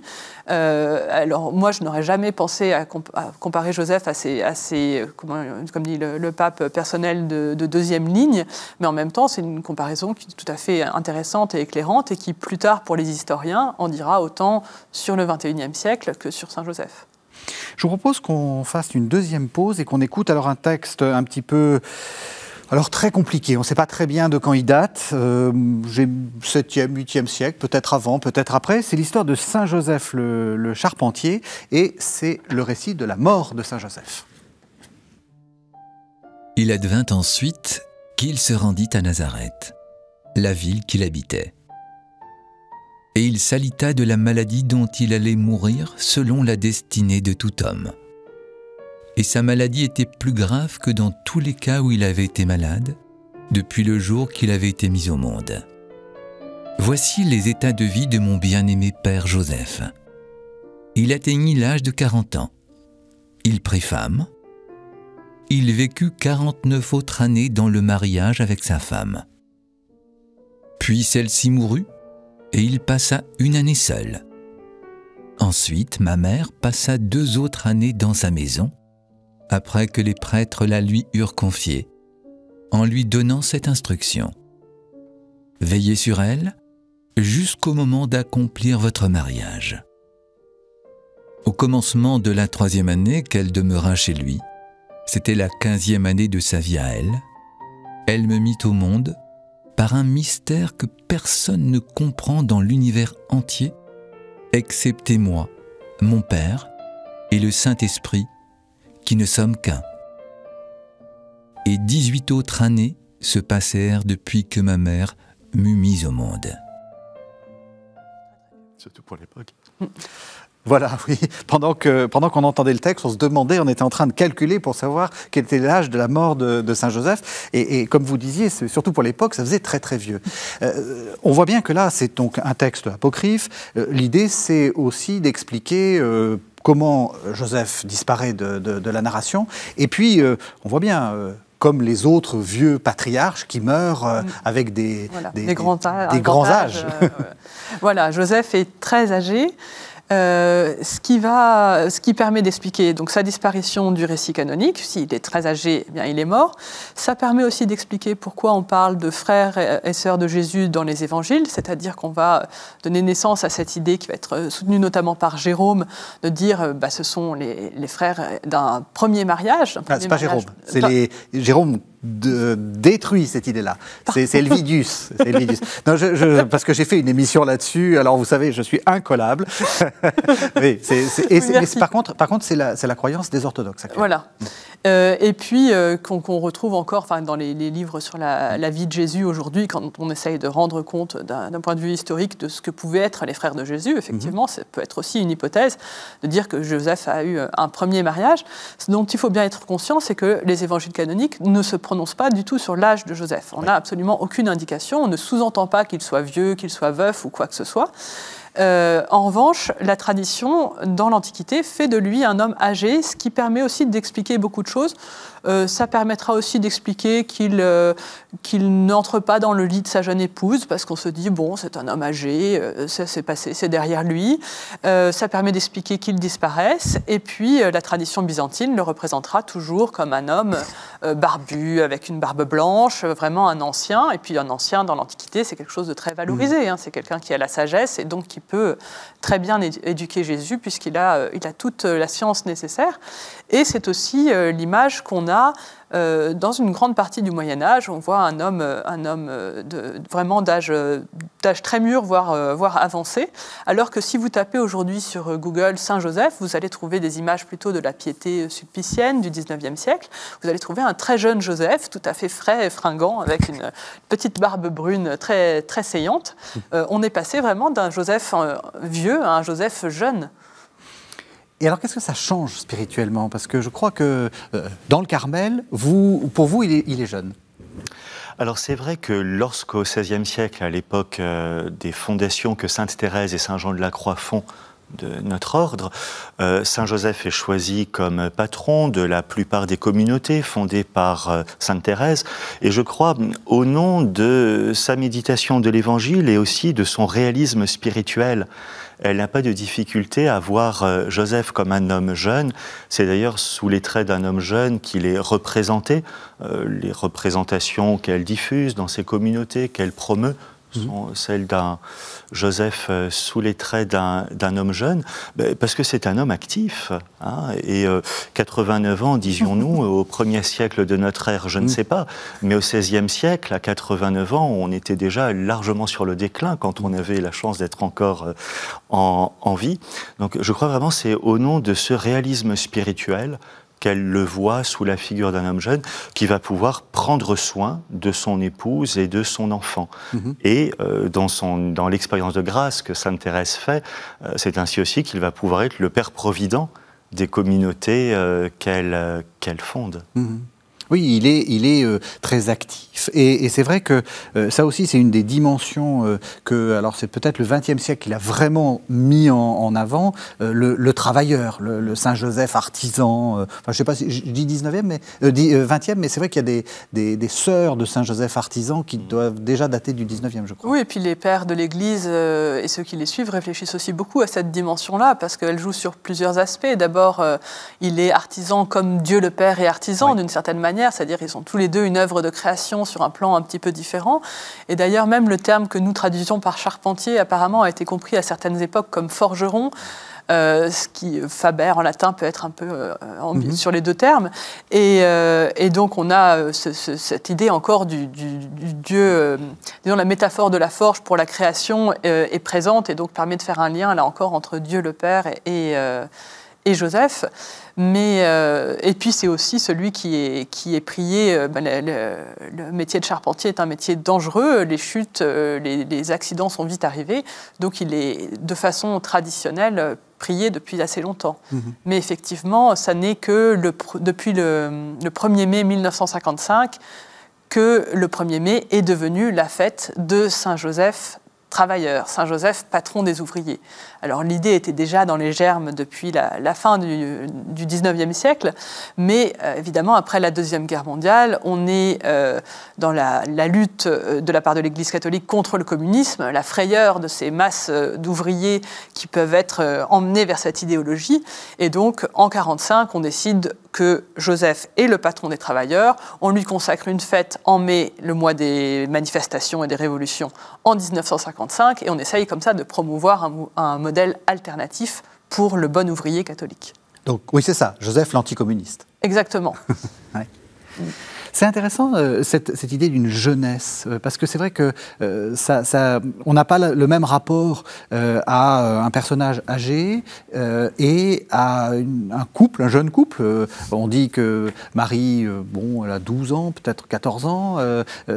Euh, alors moi, je n'aurais jamais pensé à, comparer Joseph à ses, euh, comme dit le, pape personnel de, de, deuxième ligne, mais en même temps, c'est une comparaison qui est tout à fait intéressante et éclairante et qui, plus tard, pour les historiens, en dira autant sur le XXIe siècle que sur Saint Joseph. Je vous propose qu'on fasse une deuxième pause et qu'on écoute alors un texte un petit peu alors très compliqué, on ne sait pas très bien de quand il date, euh, J'ai 7e, 8e siècle, peut-être avant, peut-être après. C'est l'histoire de Saint Joseph le, le Charpentier et c'est le récit de la mort de Saint Joseph. Il advint ensuite qu'il se rendit à Nazareth, la ville qu'il habitait. Et il s'alita de la maladie dont il allait mourir selon la destinée de tout homme et sa maladie était plus grave que dans tous les cas où il avait été malade, depuis le jour qu'il avait été mis au monde. Voici les états de vie de mon bien-aimé père Joseph. Il atteignit l'âge de 40 ans. Il prit femme. Il vécut 49 autres années dans le mariage avec sa femme. Puis celle-ci mourut et il passa une année seul. Ensuite, ma mère passa deux autres années dans sa maison après que les prêtres la lui eurent confiée, en lui donnant cette instruction. Veillez sur elle jusqu'au moment d'accomplir votre mariage. Au commencement de la troisième année qu'elle demeura chez lui, c'était la quinzième année de sa vie à elle, elle me mit au monde par un mystère que personne ne comprend dans l'univers entier, excepté moi, mon Père et le Saint-Esprit qui ne sommes qu'un. Et 18 autres années se passèrent depuis que ma mère m'eut mise au monde. Surtout pour l'époque. Voilà, oui. Pendant qu'on pendant qu'on entendait le texte, on se demandait, on était en train de calculer pour savoir quel était l'âge de la mort de, Saint-Joseph. Et, comme vous disiez, surtout pour l'époque, ça faisait très très vieux. Euh, on voit bien que là, c'est donc un texte apocryphe. Euh, l'idée, c'est aussi d'expliquer... Euh, comment euh, Joseph disparaît de, la narration. Et puis, euh, on voit bien, euh, comme les autres vieux patriarches qui meurent mm. avec des, grands, des, grands, âges. voilà, Joseph est très âgé. Euh, ce, qui va, ce qui permet d'expliquer donc sa disparition du récit canonique, s'il est très âgé, eh bien il est mort. Ça permet aussi d'expliquer pourquoi on parle de frères et, sœurs de Jésus dans les évangiles, c'est-à-dire qu'on va donner naissance à cette idée qui va être soutenue notamment par Jérôme, de dire euh, bah, ce sont les, frères d'un premier mariage. Ah, ce n'est pas Jérôme, c'est les... Jérôme de, détruit cette idée-là. C'est Elvidus. Non, parce que j'ai fait une émission là-dessus. Alors vous savez, je suis incollable. par contre, par contre, c'est la, croyance des orthodoxes. Voilà. Euh, et puis euh, qu'on retrouve encore, dans les, livres sur la, vie de Jésus aujourd'hui, quand on essaye de rendre compte d'un point de vue historique de ce que pouvaient être les frères de Jésus, effectivement, mhm. ça peut être aussi une hypothèse de dire que Joseph a eu un premier mariage. Ce dont il faut bien être conscient, c'est que les évangiles canoniques ne se prononce pas du tout sur l'âge de Joseph. On n'a absolument aucune indication, on ne sous-entend pas qu'il soit vieux, qu'il soit veuf ou quoi que ce soit. Euh, en revanche, la tradition dans l'Antiquité fait de lui un homme âgé, ce qui permet aussi d'expliquer beaucoup de choses. Euh, ça permettra aussi d'expliquer euh, qu'il n'entre pas dans le lit de sa jeune épouse, parce qu'on se dit, bon, c'est un homme âgé, ça s'est passé, c'est derrière lui. ça permet d'expliquer qu'il disparaisse. Et puis, la tradition byzantine le représentera toujours comme un homme barbu, avec une barbe blanche, vraiment un ancien. Et puis, un ancien dans l'Antiquité, c'est quelque chose de très valorisé. Mmh. Hein. C'est quelqu'un qui a la sagesse et donc qui peut très bien éduquer Jésus puisqu'il a, euh, il a toute euh, la science nécessaire. Et c'est aussi euh, l'image qu'on a euh, dans une grande partie du Moyen Âge, on voit un homme, euh, un homme euh, vraiment d'âge très mûr, voire, avancé, alors que si vous tapez aujourd'hui sur Google Saint-Joseph, vous allez trouver des images plutôt de la piété sulpicienne du 19e siècle. Vous allez trouver un très jeune Joseph, tout à fait frais et fringant, avec une petite barbe brune très, très saillante. Mmh. on est passé vraiment d'un Joseph vieux à un Joseph jeune. Et alors, qu'est-ce que ça change spirituellement Parce que je crois que euh, dans le Carmel, vous, pour vous, il est, jeune. Alors c'est vrai que lorsqu'au XVIe siècle, à l'époque euh, des fondations que Sainte Thérèse et Saint Jean de la Croix font de notre ordre, euh, Saint Joseph est choisi comme patron de la plupart des communautés fondées par Sainte Thérèse, et je crois au nom de sa méditation de l'Évangile et aussi de son réalisme spirituel elle n'a pas de difficulté à voir euh, Joseph comme un homme jeune. C'est d'ailleurs sous les traits d'un homme jeune qu'il est représenté. Euh, les représentations qu'elle diffuse dans ses communautés, qu'elle promeut, celle d'un Joseph euh, sous les traits d'un homme jeune, ben, parce que c'est un homme actif. Hein, et 89 euh, ans, disions-nous, au premier siècle de notre ère, je ne sais pas, mais au 16e siècle, à 89 ans, on était déjà largement sur le déclin quand on avait la chance d'être encore euh, en, en vie. Donc je crois vraiment c'est au nom de ce réalisme spirituel qu'elle le voit sous la figure d'un homme jeune qui va pouvoir prendre soin de son épouse et de son enfant. Mhm. Et euh, dans, dans l'expérience de grâce que Sainte Thérèse fait, euh, c'est ainsi aussi qu'il va pouvoir être le père provident des communautés euh, qu'elle fonde. Mhm. Oui, il est, il est euh, très actif. Et, c'est vrai que euh, ça aussi, c'est une des dimensions euh, que, alors c'est peut-être le XXe siècle qu'il a vraiment mis en, avant, le, travailleur, le, Saint-Joseph artisan. enfin, je sais pas si je dis 19e, mais, 20e, mais c'est vrai qu'il y a des, des, sœurs de Saint-Joseph artisan qui mm. doivent déjà dater du 19e, je crois. Oui, et puis les pères de l'Église et ceux qui les suivent réfléchissent aussi beaucoup à cette dimension-là, parce qu'elle joue sur plusieurs aspects. D'abord, il est artisan comme Dieu le Père est artisan, d'une certaine manière c'est-à-dire ils sont tous les deux une œuvre de création sur un plan un petit peu différent. Et d'ailleurs, même le terme que nous traduisons par charpentier apparemment a été compris à certaines époques comme forgeron. Euh, ce qui Faber en latin peut être un peu euh, mhm. sur les deux termes. Et, euh, donc on a cette idée encore du, dieu, disons la métaphore de la forge pour la création est présente et donc permet de faire un lien là encore entre Dieu le Père et, et et Joseph. Mais, euh, et puis c'est aussi celui qui est, qui est prié. Euh, bah, le, métier de charpentier est un métier dangereux, les chutes, euh, les, accidents sont vite arrivés, donc il est de façon traditionnelle prié depuis assez longtemps. Mhm. Mais effectivement, ça n'est que le, depuis le, le 1er mai 1955 que le 1er mai est devenu la fête de Saint-Joseph travailleurs, Saint-Joseph, patron des ouvriers. Alors l'idée était déjà dans les germes depuis la, fin du, du, 19e siècle, mais euh, évidemment après la Deuxième Guerre mondiale, on est euh, dans la, la, lutte euh, de la part de l'Église catholique contre le communisme, la frayeur de ces masses d'ouvriers qui peuvent être emmenés vers cette idéologie, et donc en 1945, on décide que Joseph est le patron des travailleurs. On lui consacre une fête en mai, le mois des manifestations et des révolutions, en 1955, et on essaye comme ça de promouvoir un, modèle alternatif pour le bon ouvrier catholique. Donc oui, c'est ça, Joseph l'anticommuniste. Exactement. C'est intéressant euh, cette, idée d'une jeunesse, euh, parce que c'est vrai que euh, ça, on n'a pas le même rapport à un personnage âgé et à un couple, un jeune couple. on dit que Marie, bon, elle a 12 ans, peut-être 14 ans,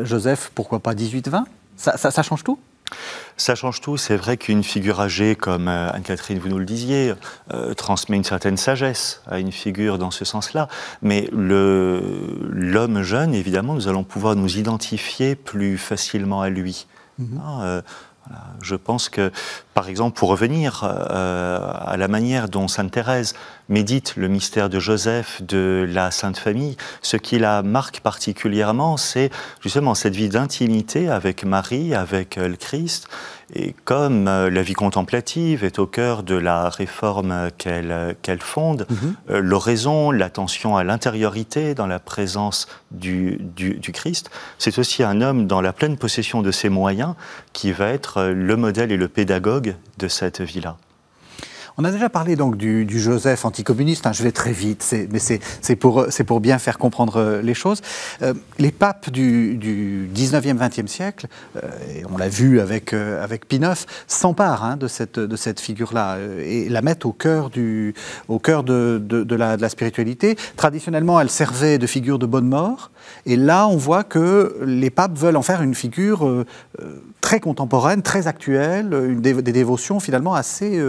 Joseph, pourquoi pas 18-20 ça change tout ça change tout. C'est vrai qu'une figure âgée, comme euh, Anne-Catherine, vous nous le disiez, euh, transmet une certaine sagesse à une figure dans ce sens-là. Mais l'homme jeune, évidemment, nous allons pouvoir nous identifier plus facilement à lui. Mhm. Ah, euh, Je pense que, par exemple, pour revenir à la manière dont Sainte Thérèse médite le mystère de Joseph, de la Sainte Famille, ce qui la marque particulièrement, c'est justement cette vie d'intimité avec Marie, avec euh, le Christ. Et comme euh, la vie contemplative est au cœur de la réforme qu'elle euh, fonde, mhm. l'oraison, l'attention à l'intériorité dans la présence du Christ, c'est aussi un homme dans la pleine possession de ses moyens qui va être le modèle et le pédagogue de cette vie-là. On a déjà parlé donc du, Joseph anticommuniste, hein, je vais très vite, mais c'est pour, euh, pour, bien faire comprendre euh, les choses. Euh, les papes du, du 19e, 20e siècle, et on l'a vu avec, euh, avec s'emparent hein, de cette, de cette figure-là et la mettent au cœur, du, au cœur de, la, de la spiritualité. Traditionnellement, elle servait de figure de bonne mort. Et là, on voit que les papes veulent en faire une figure euh, euh, très contemporaine, très actuelle, euh, des dévotions finalement assez,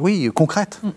oui, concrètes. Mm.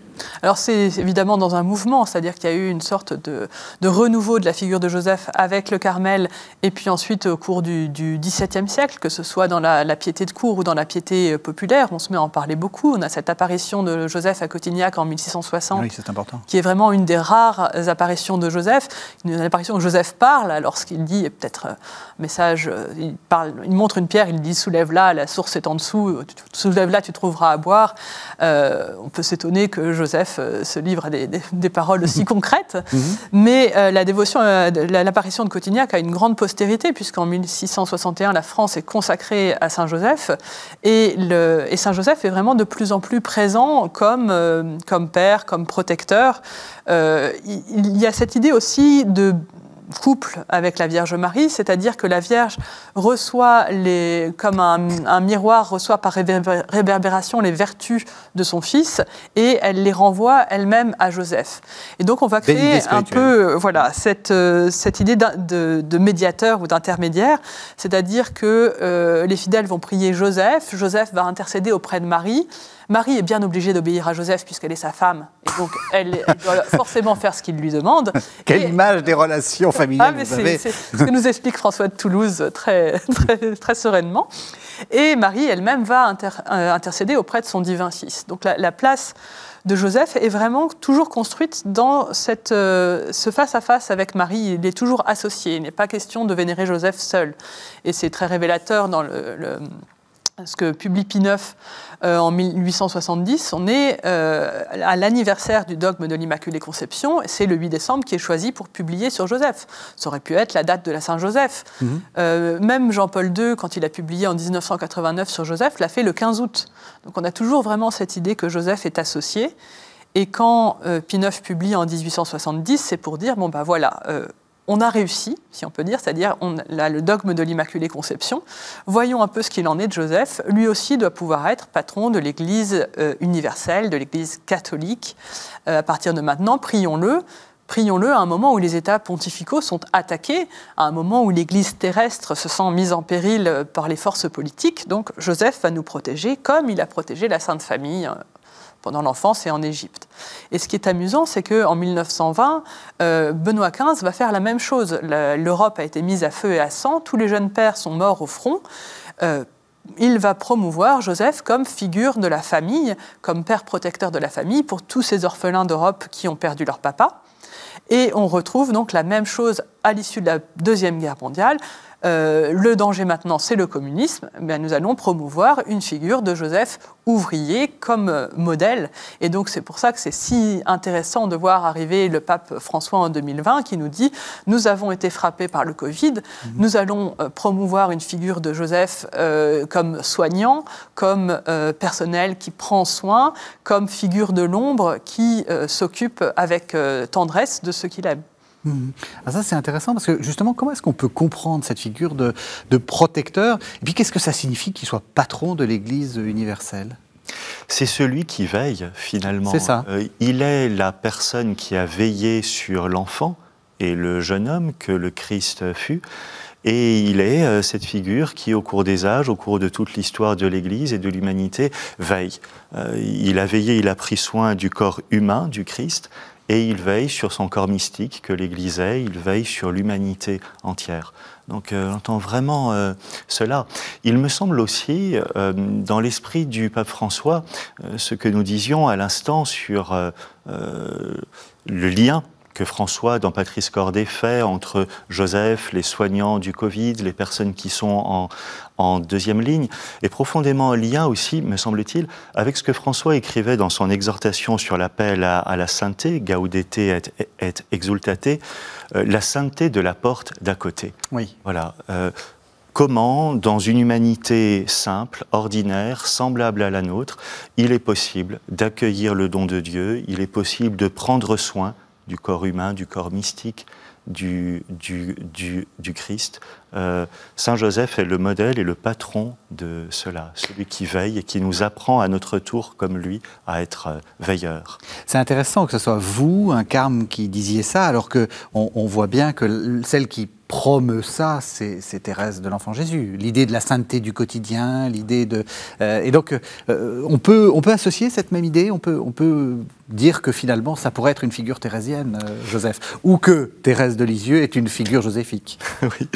Alors c'est évidemment dans un mouvement, c'est-à-dire qu'il y a eu une sorte de, renouveau de la figure de Joseph avec le Carmel, et puis ensuite au cours du, XVIIe siècle, que ce soit dans la, piété de cour ou dans la piété populaire, on se met à en parler beaucoup. On a cette apparition de Joseph à Cotignac en 1660, oui, important. qui est vraiment une des rares apparitions de Joseph, une apparition de Joseph parle lorsqu'il dit, peut-être euh, message, euh, il, parle, il montre une pierre, il dit soulève-la, la source est en dessous, euh, soulève-la, tu trouveras à boire. on peut s'étonner que Joseph se livre à des, des, paroles aussi concrètes, mhm. mais la dévotion, l'apparition de Cotignac a une grande postérité, puisqu'en 1661, la France est consacrée à Saint Joseph, et, le, et Saint Joseph est vraiment de plus en plus présent comme, comme père, comme protecteur. il y a cette idée aussi de couple avec la Vierge Marie, c'est-à-dire que la Vierge reçoit les, comme un, miroir reçoit par réverbération les vertus de son fils et elle les renvoie elle-même à Joseph. Et donc on va créer un peu voilà cette, idée de, médiateur ou d'intermédiaire, c'est-à-dire que euh, les fidèles vont prier Joseph, Joseph va intercéder auprès de Marie Marie est bien obligée d'obéir à Joseph puisqu'elle est sa femme. Et donc, elle, doit forcément faire ce qu'il lui demande. Quelle image des relations familiales, ah, vous avez. C'est ce que nous explique François de Toulouse très, très, sereinement. Et Marie elle-même va euh, intercéder auprès de son divin fils. Donc, la, place de Joseph est vraiment toujours construite dans cette, euh, ce face-à-face avec Marie. Il est toujours associé. Il n'est pas question de vénérer Joseph seul. Et c'est très révélateur dans le ce que publie Pie euh, en 1870, on est euh, à l'anniversaire du dogme de l'Immaculée Conception, et c'est le 8 décembre qui est choisi pour publier sur Joseph. Ça aurait pu être la date de la Saint-Joseph. Mhm. Euh, même Jean-Paul II, quand il a publié en 1989 sur Joseph, l'a fait le 15 août. Donc on a toujours vraiment cette idée que Joseph est associé. Et quand Pie publie en 1870, c'est pour dire, bon ben voilà, on a réussi, si on peut dire, c'est-à-dire on a le dogme de l'Immaculée Conception. Voyons un peu ce qu'il en est de Joseph. Lui aussi doit pouvoir être patron de l'Église euh, universelle, de l'Église catholique. Euh, à partir de maintenant, prions-le. Prions-le à un moment où les États pontificaux sont attaqués, à un moment où l'Église terrestre se sent mise en péril euh, par les forces politiques. Donc Joseph va nous protéger comme il a protégé la Sainte Famille hein pendant l'enfance et en Égypte. Et ce qui est amusant, c'est qu'en 1920, euh, Benoît XV va faire la même chose. L'Europe a été mise à feu et à sang, tous les jeunes pères sont morts au front. Euh, il va promouvoir Joseph comme figure de la famille, comme père protecteur de la famille pour tous ces orphelins d'Europe qui ont perdu leur papa. Et on retrouve donc la même chose à l'issue de la Deuxième Guerre mondiale, euh, le danger maintenant, c'est le communisme, Mais nous allons promouvoir une figure de Joseph ouvrier comme euh, modèle. Et donc c'est pour ça que c'est si intéressant de voir arriver le pape François en 2020 qui nous dit, nous avons été frappés par le Covid, mhm. nous allons euh, promouvoir une figure de Joseph comme soignant, comme personnel qui prend soin, comme figure de l'ombre qui s'occupe avec tendresse de ce qu'il aime. Hmm. Ah, ça, c'est intéressant parce que justement, comment est-ce qu'on peut comprendre cette figure de, protecteur Et puis, qu'est-ce que ça signifie qu'il soit patron de l'Église universelle c'est celui qui veille finalement. C'est ça. Euh, il est la personne qui a veillé sur l'enfant et le jeune homme que le Christ fut. Et il est euh, cette figure qui, au cours des âges, au cours de toute l'histoire de l'Église et de l'humanité, veille. Euh, il a veillé, il a pris soin du corps humain du Christ, et il veille sur son corps mystique que l'Église est, il veille sur l'humanité entière. Donc j'entends euh, vraiment euh, cela. Il me semble aussi, euh, dans l'esprit du pape François, ce que nous disions à l'instant sur le lien François dans Patrice Cordet fait entre Joseph, les soignants du Covid, les personnes qui sont en, deuxième ligne, est profondément lié aussi, me semble-t-il, avec ce que François écrivait dans son exhortation sur l'appel à, la sainteté, Gaudete et, et exultate, euh, la sainteté de la porte d'à côté. Oui. Voilà. Euh, comment, dans une humanité simple, ordinaire, semblable à la nôtre, il est possible d'accueillir le don de Dieu, il est possible de prendre soin du corps humain, du corps mystique du, du, du, Christ. Euh, Saint Joseph est le modèle et le patron de cela, celui qui veille et qui nous apprend à notre tour, comme lui, à être euh, veilleur. C'est intéressant que ce soit vous, un carme, qui disiez ça, alors que on, voit bien que celle qui promeut ça, c'est Thérèse de l'Enfant Jésus. L'idée de la sainteté du quotidien, l'idée de... Euh, et donc, on, peut, on peut associer cette même idée, on peut, on peut dire que finalement ça pourrait être une figure thérésienne, euh, Joseph, ou que Thérèse de Lisieux est une figure joséphique. oui,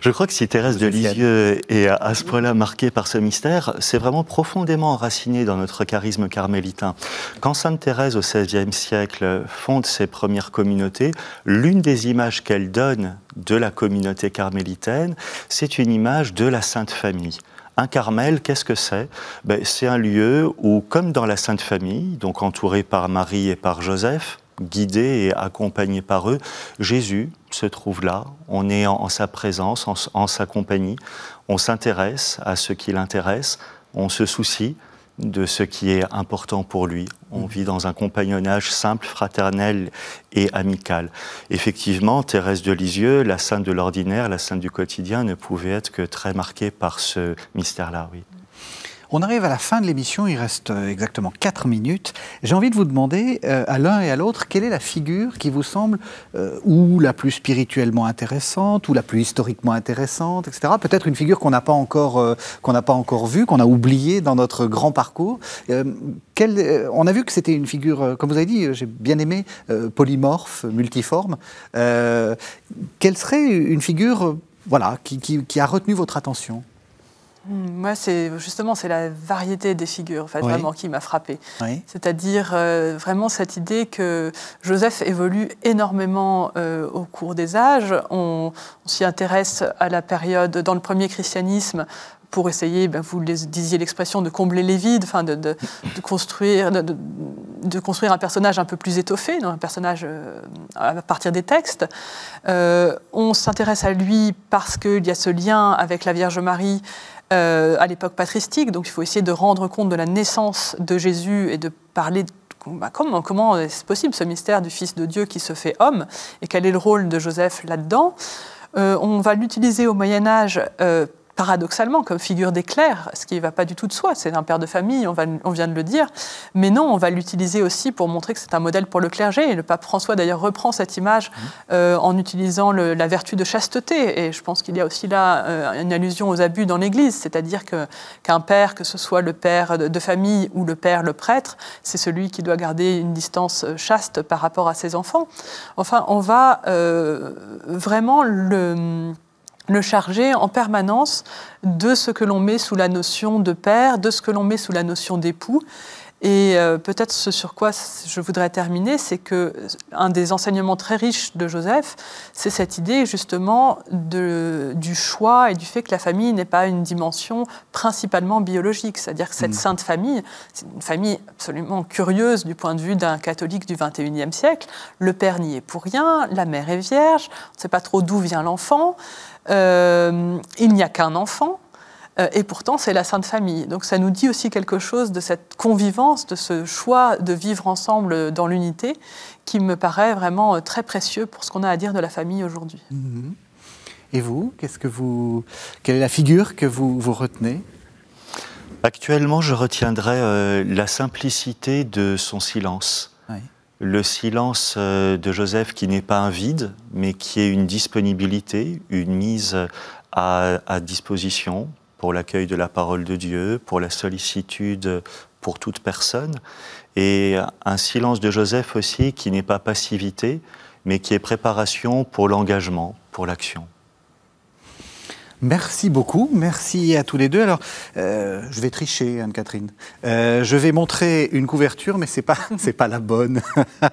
je crois que si Thérèse de Lisieux est à ce point-là marquée par ce mystère, c'est vraiment profondément enraciné dans notre charisme carmélitain. Quand Sainte Thérèse au XVIe siècle fonde ses premières communautés, l'une des images qu'elle donne de la communauté carmélitaine, c'est une image de la Sainte Famille. Un Carmel, qu'est-ce que c'est ben, C'est un lieu où, comme dans la Sainte Famille, donc entouré par Marie et par Joseph, guidé et accompagné par eux, Jésus se trouve là, on est en, sa présence, en sa compagnie, on s'intéresse à ce qui l'intéresse, on se soucie de ce qui est important pour lui. On mhm. vit dans un compagnonnage simple, fraternel et amical. Effectivement, Thérèse de Lisieux, la sainte de l'ordinaire, la sainte du quotidien, ne pouvait être que très marquée par ce mystère-là, oui. On arrive à la fin de l'émission, il reste euh, exactement quatre minutes. J'ai envie de vous demander euh, à l'un et à l'autre quelle est la figure qui vous semble euh, ou la plus spirituellement intéressante, ou la plus historiquement intéressante, etc. Peut-être une figure qu'on n'a pas encore qu'on pas encore vue, qu'on a oubliée dans notre grand parcours. on a vu que c'était une figure, comme vous avez dit, j'ai bien aimé, polymorphe, multiforme. quelle serait une figure voilà, qui a retenu votre attention Mmh, moi, c'est justement c'est la variété des figures, en fait, vraiment qui m'a frappée. C'est-à-dire euh, vraiment cette idée que Joseph évolue énormément euh, au cours des âges. On, s'y intéresse à la période dans le premier christianisme pour essayer, ben, vous les, disiez l'expression, de combler les vides, enfin de, construire, de, construire un personnage un peu plus étoffé, un personnage euh, à partir des textes. on s'intéresse à lui parce qu'il y a ce lien avec la Vierge Marie euh, à l'époque patristique, donc il faut essayer de rendre compte de la naissance de Jésus et de parler de bah, comment, comment est-ce possible ce mystère du Fils de Dieu qui se fait homme et quel est le rôle de Joseph là-dedans euh, On va l'utiliser au Moyen Âge euh, paradoxalement comme figure d'éclair, ce qui ne va pas du tout de soi. C'est un père de famille, on, vient de le dire. Mais non, on va l'utiliser aussi pour montrer que c'est un modèle pour le clergé. Et le pape François, d'ailleurs, reprend cette image mmh. euh, en utilisant la vertu de chasteté. Et je pense qu'il y a aussi là euh, une allusion aux abus dans l'Église, c'est-à-dire qu'un père, que ce soit le père de, famille ou le père, le prêtre, c'est celui qui doit garder une distance euh, chaste par rapport à ses enfants. Enfin, on va vraiment le le charger en permanence de ce que l'on met sous la notion de père, de ce que l'on met sous la notion d'époux. Et euh, peut-être ce sur quoi je voudrais terminer, c'est que euh, un des enseignements très riches de Joseph, c'est cette idée justement du choix et du fait que la famille n'est pas une dimension principalement biologique. C'est-à-dire que cette mm. sainte famille, c'est une famille absolument curieuse du point de vue d'un catholique du XXIe siècle. Le père n'y est pour rien, la mère est vierge, on ne sait pas trop d'où vient l'enfant. Euh, il n'y a qu'un enfant, euh, et pourtant c'est la Sainte Famille. Donc ça nous dit aussi quelque chose de cette convivence, de ce choix de vivre ensemble dans l'unité, qui me paraît vraiment euh, très précieux pour ce qu'on a à dire de la famille aujourd'hui. Mm-hmm. Et vous, quelle est la figure que vous, retenez Actuellement, je retiendrai la simplicité de son silence le silence euh, de Joseph qui n'est pas un vide, mais qui est une disponibilité, une mise à, disposition pour l'accueil de la parole de Dieu, pour la sollicitude pour toute personne, et un silence de Joseph aussi qui n'est pas passivité, mais qui est préparation pour l'engagement, pour l'action. Merci beaucoup, merci à tous les deux. Alors, euh, je vais tricher, Anne-Catherine. Euh, je vais montrer une couverture, mais c'est pas c'est pas la bonne.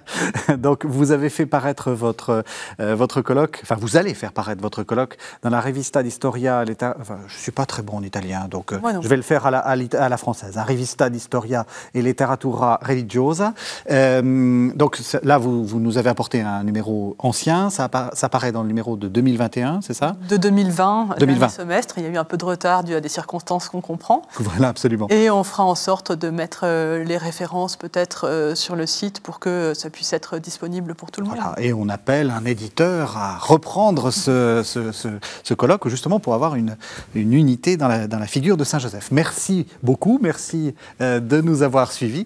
Donc, vous avez fait paraître votre euh, votre colloque. Enfin, vous allez faire paraître votre colloque dans la Revista d'Historia. Enfin, je suis pas très bon en italien, donc je vais le faire à la, à, la française. Revista d'Historia et Letteratura Religiosa. donc là, vous, vous nous avez apporté un numéro ancien. Ça, ça apparaît dans le numéro de 2021, c'est ça De 2020. 2020 semestre. Il y a eu un peu de retard dû à des circonstances qu'on comprend. Voilà, absolument. Et on fera en sorte de mettre euh, les références peut-être euh, sur le site pour que ça puisse être disponible pour tout le voilà. monde. Et on appelle un éditeur à reprendre ce, ce, ce colloque justement pour avoir une, une unité dans la, dans la, figure de Saint-Joseph. Merci beaucoup, merci euh, de nous avoir suivis.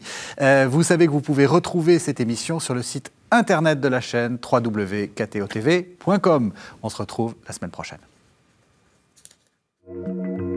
vous savez que vous pouvez retrouver cette émission sur le site internet de la chaîne www.ktotv.com. On se retrouve la semaine prochaine. Thank you.